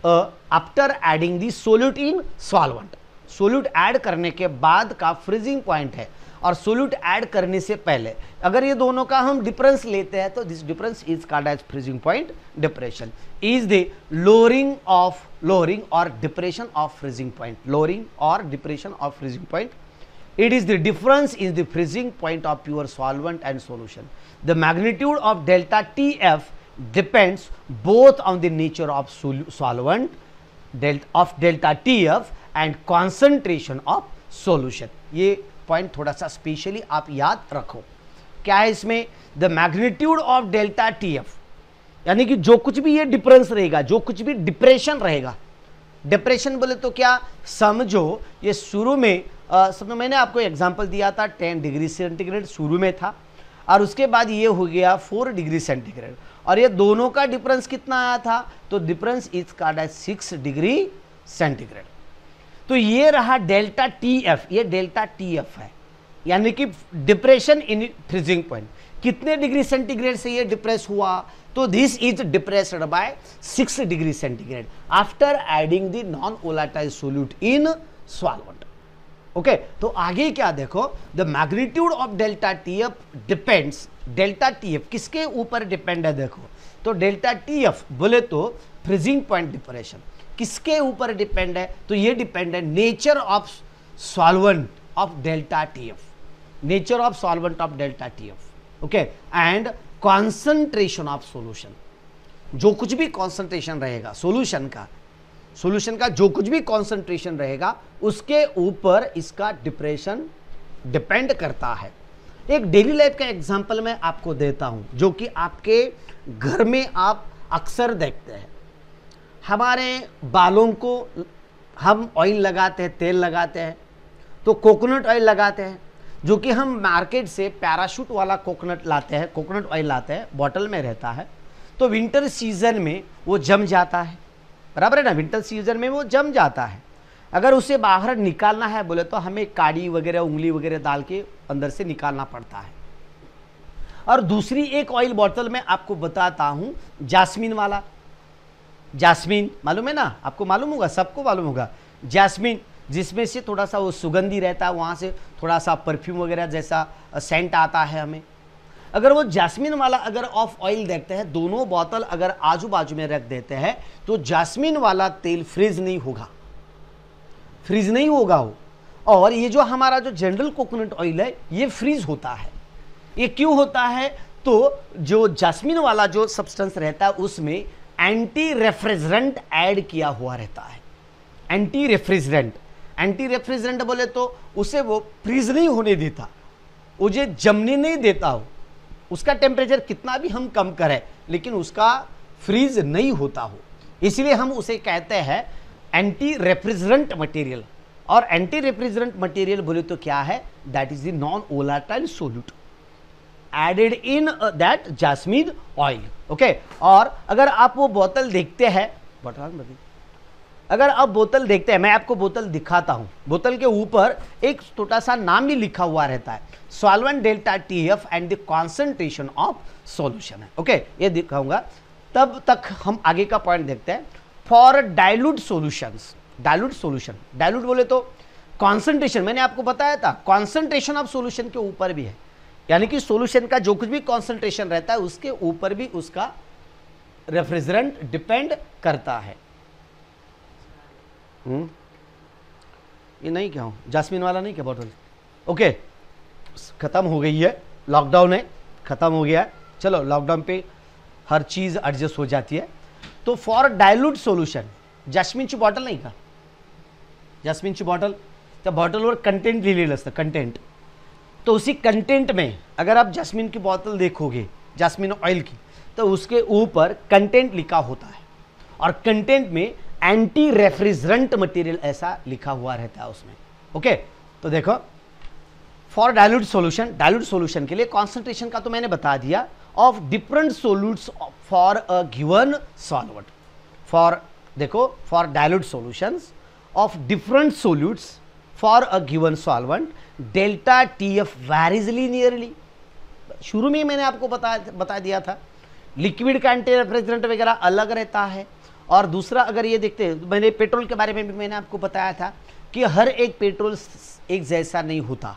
uh, after adding the solute in solvent. Solute add करने के बाद का freezing point है और solute add करने से पहले अगर ये दोनों का हम डिफरेंस लेते हैं तो this difference is called as freezing point depression is the lowering of lowering और depression of freezing point lowering और depression of freezing point it the difference is the freezing point of point of and solution the magnitude of delta T F depends both on the nature of solute solvent of delta T F and concentration of solution ये point थोड़ा सा specially आप याद रखो क्या है इसमें the magnitude of delta T F यानी कि जो कुछ भी ये डिफरेंस रहेगा जो कुछ भी डिप्रेशन रहेगा डिप्रेशन बोले तो क्या समझो ये शुरू में समझो मैंने आपको एग्जांपल दिया था 10 डिग्री सेंटीग्रेड शुरू में था और उसके बाद ये हो गया 4 डिग्री सेंटीग्रेड और ये दोनों का डिफरेंस कितना आया था तो difference is called as six degree centigrade तो ये रहा डेल्टा टी एफ ये डेल्टा टी एफ है यानी कि डिप्रेशन इन फ्रीजिंग पॉइंट कितने डिग्री सेंटीग्रेड से ये डिप्रेस हुआ तो this is depressed by six degree centigrade after adding the non volatile solute in solvent okay तो आगे क्या देखो the magnitude of delta T F depends delta T F किसके ऊपर डिपेंड है देखो तो डेल्टा टी एफ बोले तो फ्रीजिंग पॉइंट डिप्रेशन किसके ऊपर डिपेंड है तो ये डिपेंड है nature of solvent of delta T F nature of solvent of delta T F okay and concentration of solution जो कुछ भी कॉन्सेंट्रेशन रहेगा सोल्यूशन का सॉल्यूशन का जो कुछ भी कॉन्सेंट्रेशन रहेगा उसके ऊपर इसका डिप्रेशन डिपेंड करता है एक डेली लाइफ का एग्जाम्पल मैं आपको देता हूँ जो कि आपके घर में आप अक्सर देखते हैं हमारे बालों को हम ऑयल लगाते हैं तेल लगाते हैं तो कोकोनट ऑयल लगाते हैं जो कि हम मार्केट से पैराशूट वाला कोकोनट लाते हैं कोकोनट ऑयल लाते हैं बॉटल में रहता है तो विंटर सीजन में वो जम जाता है बराबर है ना विंटर सीजन में वो जम जाता है अगर उसे बाहर निकालना है बोले तो हमें काड़ी वगैरह उंगली वगैरह डाल के अंदर से निकालना पड़ता है और दूसरी एक ऑयल बॉटल में आपको बताता हूँ जासमिन वाला जासमिन मालूम है ना आपको मालूम होगा सबको मालूम होगा जासमिन जिसमें से थोड़ा सा वो सुगंधी रहता है वहाँ से थोड़ा सा परफ्यूम वगैरह जैसा सेंट आता है हमें अगर वो जैस्मिन वाला अगर ऑफ ऑयल देखते हैं दोनों बोतल अगर आजू बाजू में रख देते हैं तो जैस्मिन वाला तेल फ्रीज नहीं होगा फ्रीज नहीं होगा वो और ये जो हमारा जो जनरल कोकोनट ऑयल है ये फ्रीज होता है ये क्यों होता है तो जो जैस्मिन वाला जो सब्सटेंस रहता है उसमें एंटी रेफ्रिजरेंट ऐड किया हुआ रहता है एंटी रेफ्रिजरेंट एंटी रेफ्रिजरेंट बोले तो उसे वो फ्रीज नहीं होने देता मुझे जमने नहीं देता हो उसका टेम्परेचर कितना भी हम कम करें लेकिन उसका फ्रीज नहीं होता हो इसलिए हम उसे कहते हैं एंटी रेफ्रिजरेंट मटेरियल और एंटी रेफ्रिजरेंट मटेरियल बोले तो क्या है that is the non volatile solute added in that jasmine oil okay और अगर आप वो बोतल देखते हैं बोतल अगर आप बोतल देखते हैं मैं आपको बोतल दिखाता हूं बोतल के ऊपर एक छोटा सा नाम भी लिखा हुआ रहता है solvent delta T F and the concentration of solution है ओके ये दिखाऊंगा तब तक हम आगे का पॉइंट देखते हैं for dilute solution dilute solution dilute बोले तो कॉन्सेंट्रेशन मैंने आपको बताया था कॉन्सेंट्रेशन ऑफ सोल्यूशन के ऊपर भी है यानी कि सोल्यूशन का जो कुछ भी कॉन्सेंट्रेशन रहता है उसके ऊपर भी उसका रेफ्रिजरेंट डिपेंड करता है हम्म? ये नहीं क्या हूँ वाला नहीं क्या बॉटल ओके ख़त्म हो गई है लॉकडाउन है ख़त्म हो गया है चलो लॉकडाउन पे हर चीज़ एडजस्ट हो जाती है तो फॉर डायलूट सोल्यूशन जैस्मिन ची बॉटल नहीं का ची बॉटल बॉटल और कंटेंट लिहिलेलं ले कंटेंट तो उसी कंटेंट में अगर आप जैस्मिन की बॉटल देखोगे जैस्मिन ऑयल की तो उसके ऊपर कंटेंट लिखा होता है और कंटेंट में एंटी रेफ्रिजरेंट मटेरियल ऐसा लिखा हुआ रहता है उसमें ओके तो देखो for dilute solution dilute solution के लिए कॉन्सेंट्रेशन का तो मैंने बता दिया of different solute for a given solvent for देखो for dilute solutions of different solutes for a given solvent delta T F varies linearly शुरू में मैंने आपको बता बता दिया था लिक्विड का एंटी रेफ्रिजरेंट वगैरह अलग रहता है और दूसरा अगर ये देखते हैं मैंने पेट्रोल के बारे में भी मैंने आपको बताया था कि हर एक पेट्रोल एक जैसा नहीं होता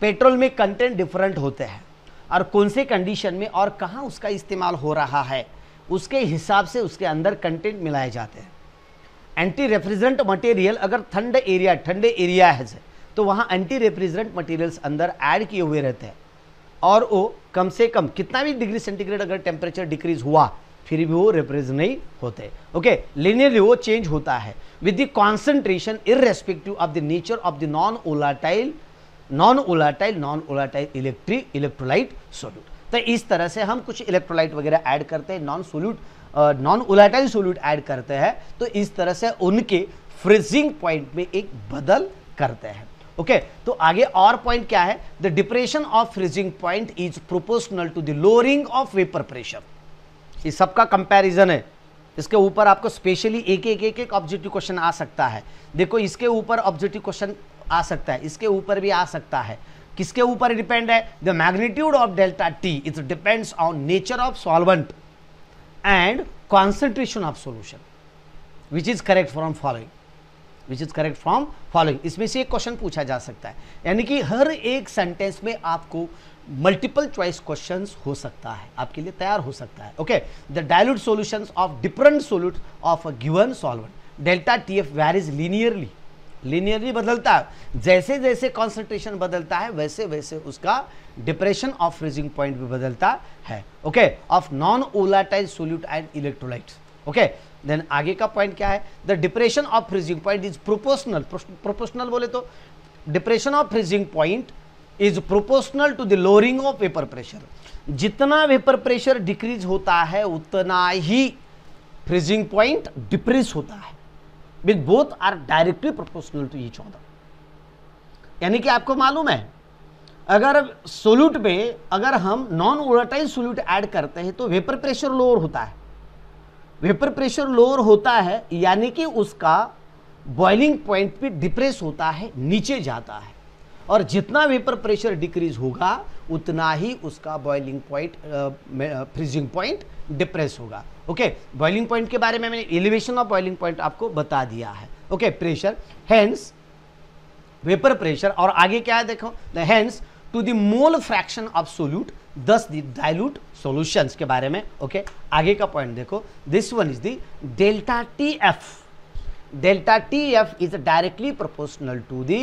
पेट्रोल में कंटेंट डिफरेंट होते हैं और कौन से कंडीशन में और कहाँ उसका इस्तेमाल हो रहा है उसके हिसाब से उसके अंदर कंटेंट मिलाए जाते हैं एंटी रेफ्रिजरेंट मटेरियल अगर ठंड एरिया ठंडे एरिया है तो वहाँ एंटी रेफ्रिजरेंट मटेरियल्स अंदर ऐड किए हुए रहते हैं और वो कम से कम कितना भी डिग्री सेंटीग्रेड अगर टेम्परेचर डिक्रीज हुआ फिर भी वो रिप्रेज नहीं होते ओके लिनियरली वो चेंज होता है with the concentration irrespective of the nature of the non volatile non volatile non volatile electric electrolyte solute तो इस तरह से हम कुछ इलेक्ट्रोलाइट वगैरह ऐड करते हैं non solute non volatile solute add करते हैं तो इस तरह से उनके फ्रीजिंग पॉइंट में एक बदल करते हैं ओके okay, तो आगे और पॉइंट क्या है the depression of freezing point is proportional to the lowering of vapour pressure ये सबका कंपैरिजन है इसके ऊपर आपको स्पेशली एक एक एक एक ऑब्जेक्टिव क्वेश्चन आ सकता है देखो इसके ऊपर ऑब्जेक्टिव क्वेश्चन आ सकता है इसके ऊपर भी आ सकता है किसके ऊपर डिपेंड है the magnitude of delta T it depends on nature of solvent and concentration of solution which is correct from following which is correct from following इसमें से एक क्वेश्चन पूछा जा सकता है यानी कि हर एक सेंटेंस में आपको मल्टीपल चॉइस क्वेश्चंस हो सकता है आपके लिए तैयार हो सकता है okay the dilute solutions of different solute of a given solvent delta T F is linearly linearly बदलता है जैसे जैसे कॉन्सेंट्रेशन बदलता है वैसे वैसे उसका डिप्रेशन ऑफ फ्रीजिंग पॉइंट भी बदलता है okay of non volatile solute and electrolyte okay then आगे का पॉइंट क्या है the depression of freezing point is proportional proportional बोले तो depression of freezing point is proportional to the lowering of vapour pressure जितना वेपर प्रेशर डिक्रीज होता है उतना ही फ्रीजिंग पॉइंट डिप्रीज होता है with both are directly proportional to each other यानी कि आपको मालूम है अगर सोल्यूट में अगर हम नॉन ओलाटाइल सोल्यूट ऐड करते हैं तो वेपर प्रेशर लोअर होता है वेपर प्रेशर लोअर होता है यानी कि उसका बॉइलिंग पॉइंट भी डिप्रेस होता है नीचे जाता है और जितना वेपर प्रेशर डिक्रीज होगा उतना ही उसका boiling point freezing point depress होगा ओके बॉइलिंग पॉइंट के बारे में मैंने एलिवेशन ऑफ बॉइलिंग पॉइंट आपको बता दिया है okay pressure hence vapour pressure और आगे क्या है देखो hence to the mole fraction of solute thus the dilute solution के बारे में ओके okay? आगे का पॉइंट देखो this one is the delta T F delta T F is directly proportional to the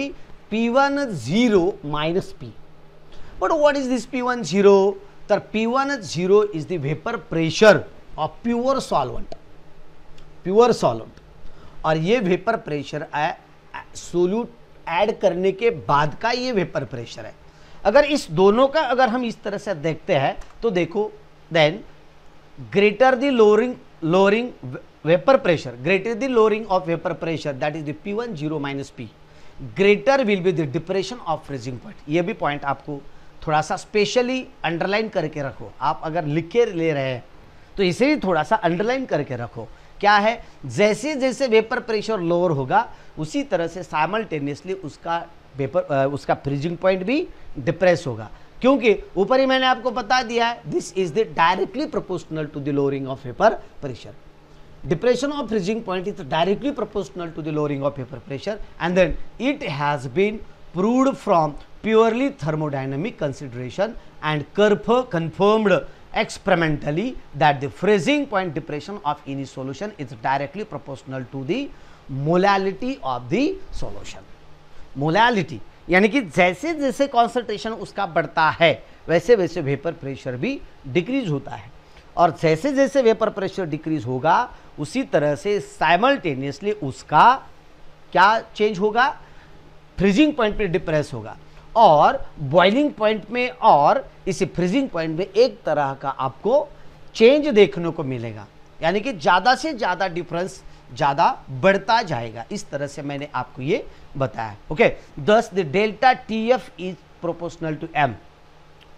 p1 0 minus p. But what is this p1 0? तर p1 0 is the vapor pressure of pure solvent. Pure solvent और ये vapour pressure है solute add करने के बाद का ये vapour pressure है अगर इस दोनों का अगर हम इस तरह से देखते हैं तो देखो then greater the lowering lowering vapour pressure greater the lowering of vapour pressure that is the P one zero minus P greater will be the depression of freezing point ये भी पॉइंट आपको थोड़ा सा स्पेशली अंडरलाइन करके रखो आप अगर लिख के ले रहे हैं तो इसे भी थोड़ा सा अंडरलाइन करके रखो क्या है जैसे जैसे वेपर प्रेशर लोअर होगा उसी तरह से साइमल्टेनियसली उसका वेपर उसका फ्रीजिंग पॉइंट भी डिप्रेस होगा क्योंकि ऊपर ही मैंने आपको बता दिया है this is the directly proportional to the lowering of vapour pressure depression of freezing point is directly proportional to the lowering of vapor pressure and then it has been proved from purely thermodynamic consideration and confirmed experimentally that the freezing point depression of any solution is directly proportional to the molality of the solution molality यानी कि जैसे जैसे concentration उसका बढ़ता है वैसे वैसे vapour pressure भी डिक्रीज होता है और जैसे जैसे वेपर प्रेशर डिक्रीज होगा उसी तरह से साइमल्टेनियसली उसका क्या चेंज होगा फ्रीजिंग पॉइंट पे डिप्रेस होगा और बॉइलिंग पॉइंट में और इसी फ्रीजिंग पॉइंट में एक तरह का आपको चेंज देखने को मिलेगा यानी कि ज़्यादा से ज़्यादा डिफरेंस ज़्यादा बढ़ता जाएगा इस तरह से मैंने आपको ये बताया okay thus the delta T F is proportional to M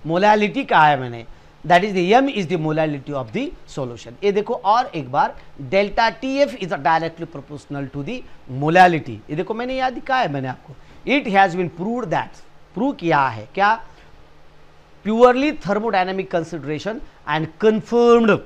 molality कहा है मैंने that is the M is the molality of the solution ये देखो और एक बार delta T F is a directly proportional to the molality ये देखो मैंने याद कहा है मैंने आपको it has been prove that prove किया है क्या purely thermodynamic consideration and confirmed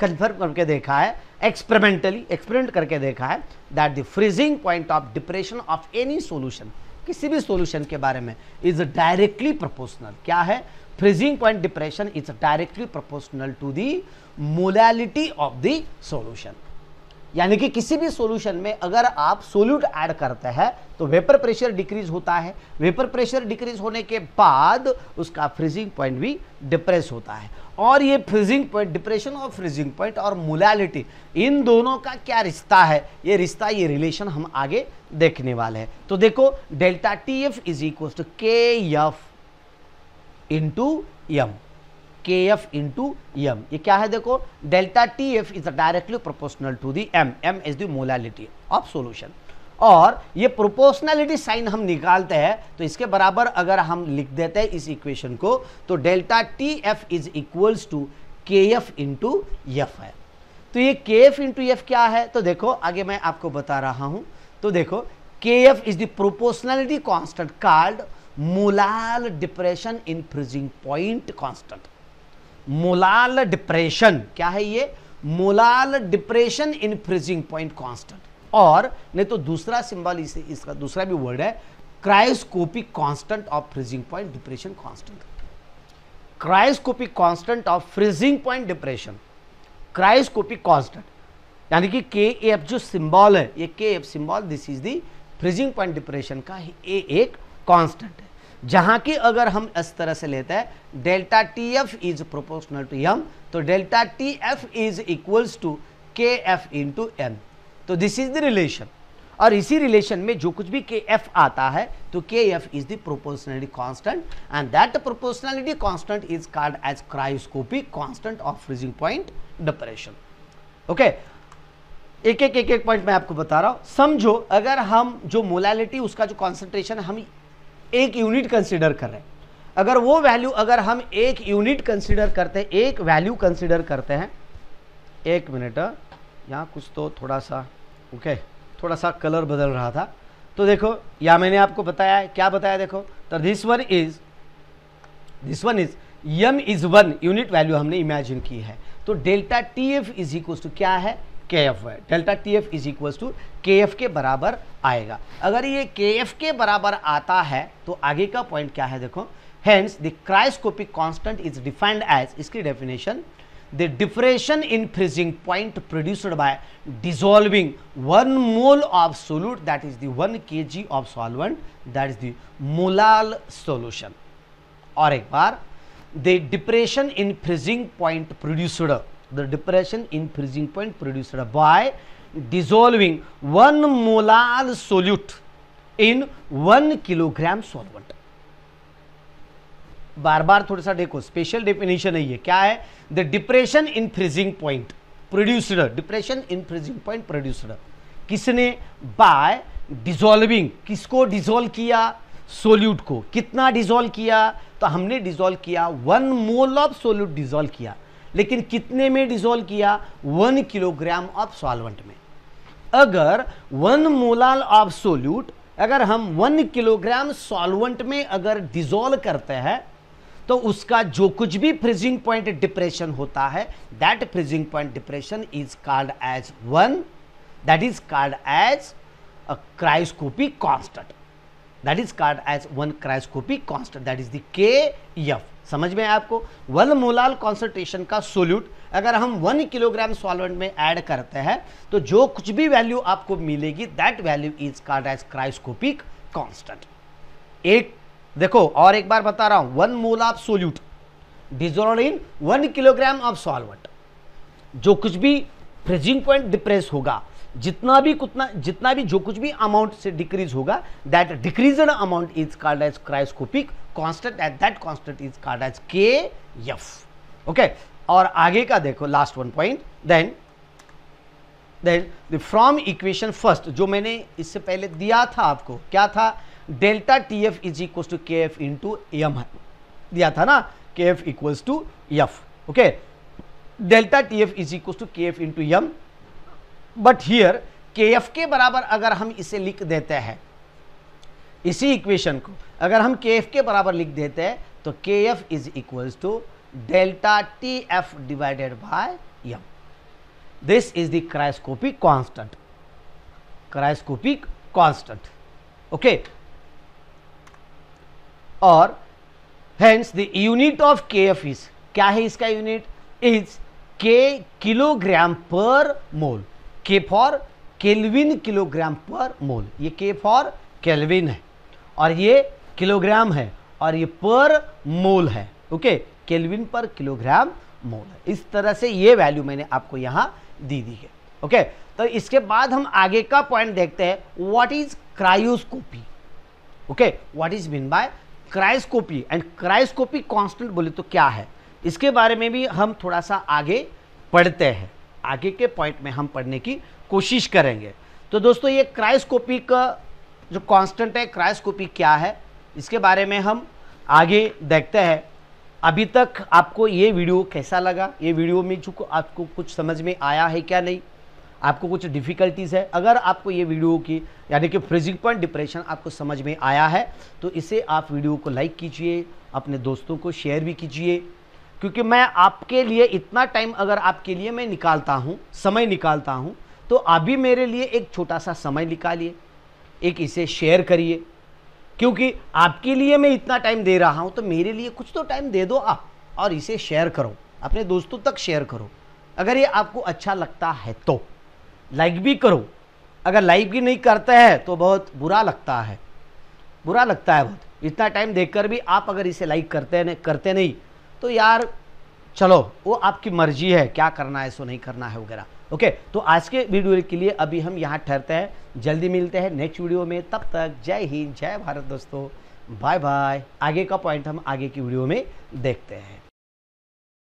confirm करके देखा है एक्सपेरिमेंटली एक्सपेरिमेंट करके देखा है that the freezing point of depression of any solution किसी भी सोल्यूशन के बारे में इज डायरेक्टली प्रोपोर्शनल क्या है freezing point depression is directly proportional to the molality of the solution यानी कि किसी भी सॉल्यूशन में अगर आप सोल्यूट ऐड करते हैं तो वेपर प्रेशर डिक्रीज होता है वेपर प्रेशर डिक्रीज होने के बाद उसका फ्रीजिंग पॉइंट भी डिप्रेस होता है और ये फ्रीजिंग पॉइंट डिप्रेशन और फ्रीजिंग पॉइंट और मोलैलिटी इन दोनों का क्या रिश्ता है ये रिश्ता ये रिलेशन हम आगे देखने वाले हैं तो देखो delta T F is equal to K F into M K F into M ये क्या है देखो delta T F is directly proportional to the M M is दोलिटी ऑफ सोल्यूशन और ये प्रोपोर्शनलिटी साइन हम निकालते हैं तो इसके बराबर अगर हम लिख देते हैं इस इक्वेशन को तो delta T F is equals to K F into F है तो ये के एफ इंटू एफ क्या है तो देखो आगे मैं आपको बता रहा हूं तो देखो K F is the proportionality constant called molal depression in freezing point constant molal depression क्या है ये molal depression in freezing point constant और नहीं तो दूसरा सिंबल इसे इसका दूसरा भी वर्ड है cryoscopic constant of freezing point depression constant cryoscopic constant of freezing point depression cryoscopic constant यानी कि के एफ जो सिंबल है ये K F symbol this is the freezing point depression का ए एक कांस्टेंट जहां की अगर हम इस तरह से लेते हैं delta T F is proportional to M तो delta T F is equals to K F to M तो दिस इज द रिलेशन और इसी रिलेशन में जो कुछ भी के एफ आता है तो K F is the proportionality constant and that proportionality constant is called as cryoscopic constant of freezing point depression okay एक एक एक एक पॉइंट मैं आपको बता रहा हूं समझो अगर हम जो मोलालिटी उसका जो कॉन्सेंट्रेशन हम एक यूनिट कंसिडर कर रहे हैं अगर वो वैल्यू अगर हम एक यूनिट कंसिडर करते हैं एक वैल्यू कंसिडर करते हैं एक मिनट यहाँ कुछ तो थोड़ा सा ओके थोड़ा सा कलर बदल रहा था तो देखो या मैंने आपको बताया है क्या बताया देखो तो this one is this one is M is one unit value हमने इमेजिन की है तो delta T F is equal to क्या है के एफ है delta T F is equal to K F के बराबर आएगा अगर ये के एफ के बराबर आता है तो आगे का पॉइंट क्या है देखो hence the cryoscopic constant is defined as इसकी definition the depression in freezing point produced by dissolving one mole of solute that is then K G of solvent that is the molal solution और एक बार the depression in freezing point produced the depression in freezing point produced by dissolving one molar solute in one kilogram solvent बार बार थोड़ा सा देखो special definition है ये क्या है the depression in freezing point produced depression in freezing point produced किसने बाय डिजोल्विंग किसको डिजोल्व किया सोल्यूट को कितना डिजोल्व किया तो हमने डिजोल्व किया one mole of solute dissolve किया लेकिन कितने में डिजोल्व किया वन किलोग्राम ऑफ सॉल्वेंट में अगर वन मोलाल ऑफ सोल्यूट अगर हम वन किलोग्राम सॉल्वेंट में अगर डिजोल्व करते हैं तो उसका जो कुछ भी फ्रीजिंग पॉइंट डिप्रेशन होता है that freezing point depression is called as one that is called as cryoscopy constant that is called as one cryoscopy constant that is the K F समझ में आपको वन मोलाल कॉन्सेंट्रेशन का solute अगर हम one kilogram solvent में add करते हैं तो जो कुछ भी वैल्यू आपको मिलेगी that value is called as cryoscopic constant एक देखो और एक बार बता रहा हूं one mole of solute dissolve in one kilogram of solvent जो कुछ भी फ्रिजिंग पॉइंट डिप्रेस होगा जितना भी कितना जितना भी जो कुछ भी अमाउंट से डिक्रीज होगा that decrease amount is called as cryoscopic constant at that constant is called as K F okay और आगे का देखो last one point then then from equation first जो मैंने इससे पहले दिया था आपको क्या था delta T F is equal to K F to M दिया था ना K F equals to F okay delta T F is equal to K F into M but here K F के बराबर अगर हम इसे लिख देते हैं इसी इक्वेशन को अगर हम के एफ के बराबर लिख देते हैं तो K F is equals to delta T F divided by M this is the cryoscopic constant cryoscopic constant okay और hence the unit of K F is क्या है इसका यूनिट इज के किलोग्राम पर मोल के फॉर केल्विन किलोग्राम पर मोल ये के फॉर केल्विन है और ये किलोग्राम है और ये पर मोल है ओके केल्विन पर किलोग्राम मोल है इस तरह से ये वैल्यू मैंने आपको यहाँ दी दी है ओके तो इसके बाद हम आगे का पॉइंट देखते हैं what is cryoscopy okay what is mean by cryoscopy and cryoscopy constant बोले तो क्या है इसके बारे में भी हम थोड़ा सा आगे पढ़ते हैं आगे के पॉइंट में हम पढ़ने की कोशिश करेंगे तो दोस्तों ये क्राइस्कोपिक जो कांस्टेंट है क्राइस्कोपिक क्या है इसके बारे में हम आगे देखते हैं अभी तक आपको ये वीडियो कैसा लगा ये वीडियो में जो आपको कुछ समझ में आया है क्या नहीं आपको कुछ डिफ़िकल्टीज़ है अगर आपको ये वीडियो की यानी कि फ्रिजिक पॉइंट डिप्रेशन आपको समझ में आया है तो इसे आप वीडियो को लाइक कीजिए अपने दोस्तों को शेयर भी कीजिए क्योंकि मैं आपके लिए इतना टाइम अगर आपके लिए मैं निकालता हूँ समय निकालता हूँ तो अभी मेरे लिए एक छोटा सा समय निकालिए एक इसे शेयर करिए क्योंकि आपके लिए मैं इतना टाइम दे रहा हूँ तो मेरे लिए कुछ तो टाइम दे दो आप और इसे शेयर करो अपने दोस्तों तक शेयर करो अगर ये आपको अच्छा लगता है तो लाइक भी करो अगर लाइक भी नहीं करते हैं तो बहुत बुरा लगता है बुरा लगता है बहुत इतना टाइम देखकर भी आप अगर इसे लाइक करते नहीं करते नहीं तो यार चलो वो आपकी मर्जी है क्या करना है सो नहीं करना है वगैरह ओके तो आज के वीडियो के लिए अभी हम यहाँ ठहरते हैं जल्दी मिलते हैं नेक्स्ट वीडियो में तब तक जय हिंद जय भारत दोस्तों बाय बाय आगे का पॉइंट हम आगे की वीडियो में देखते हैं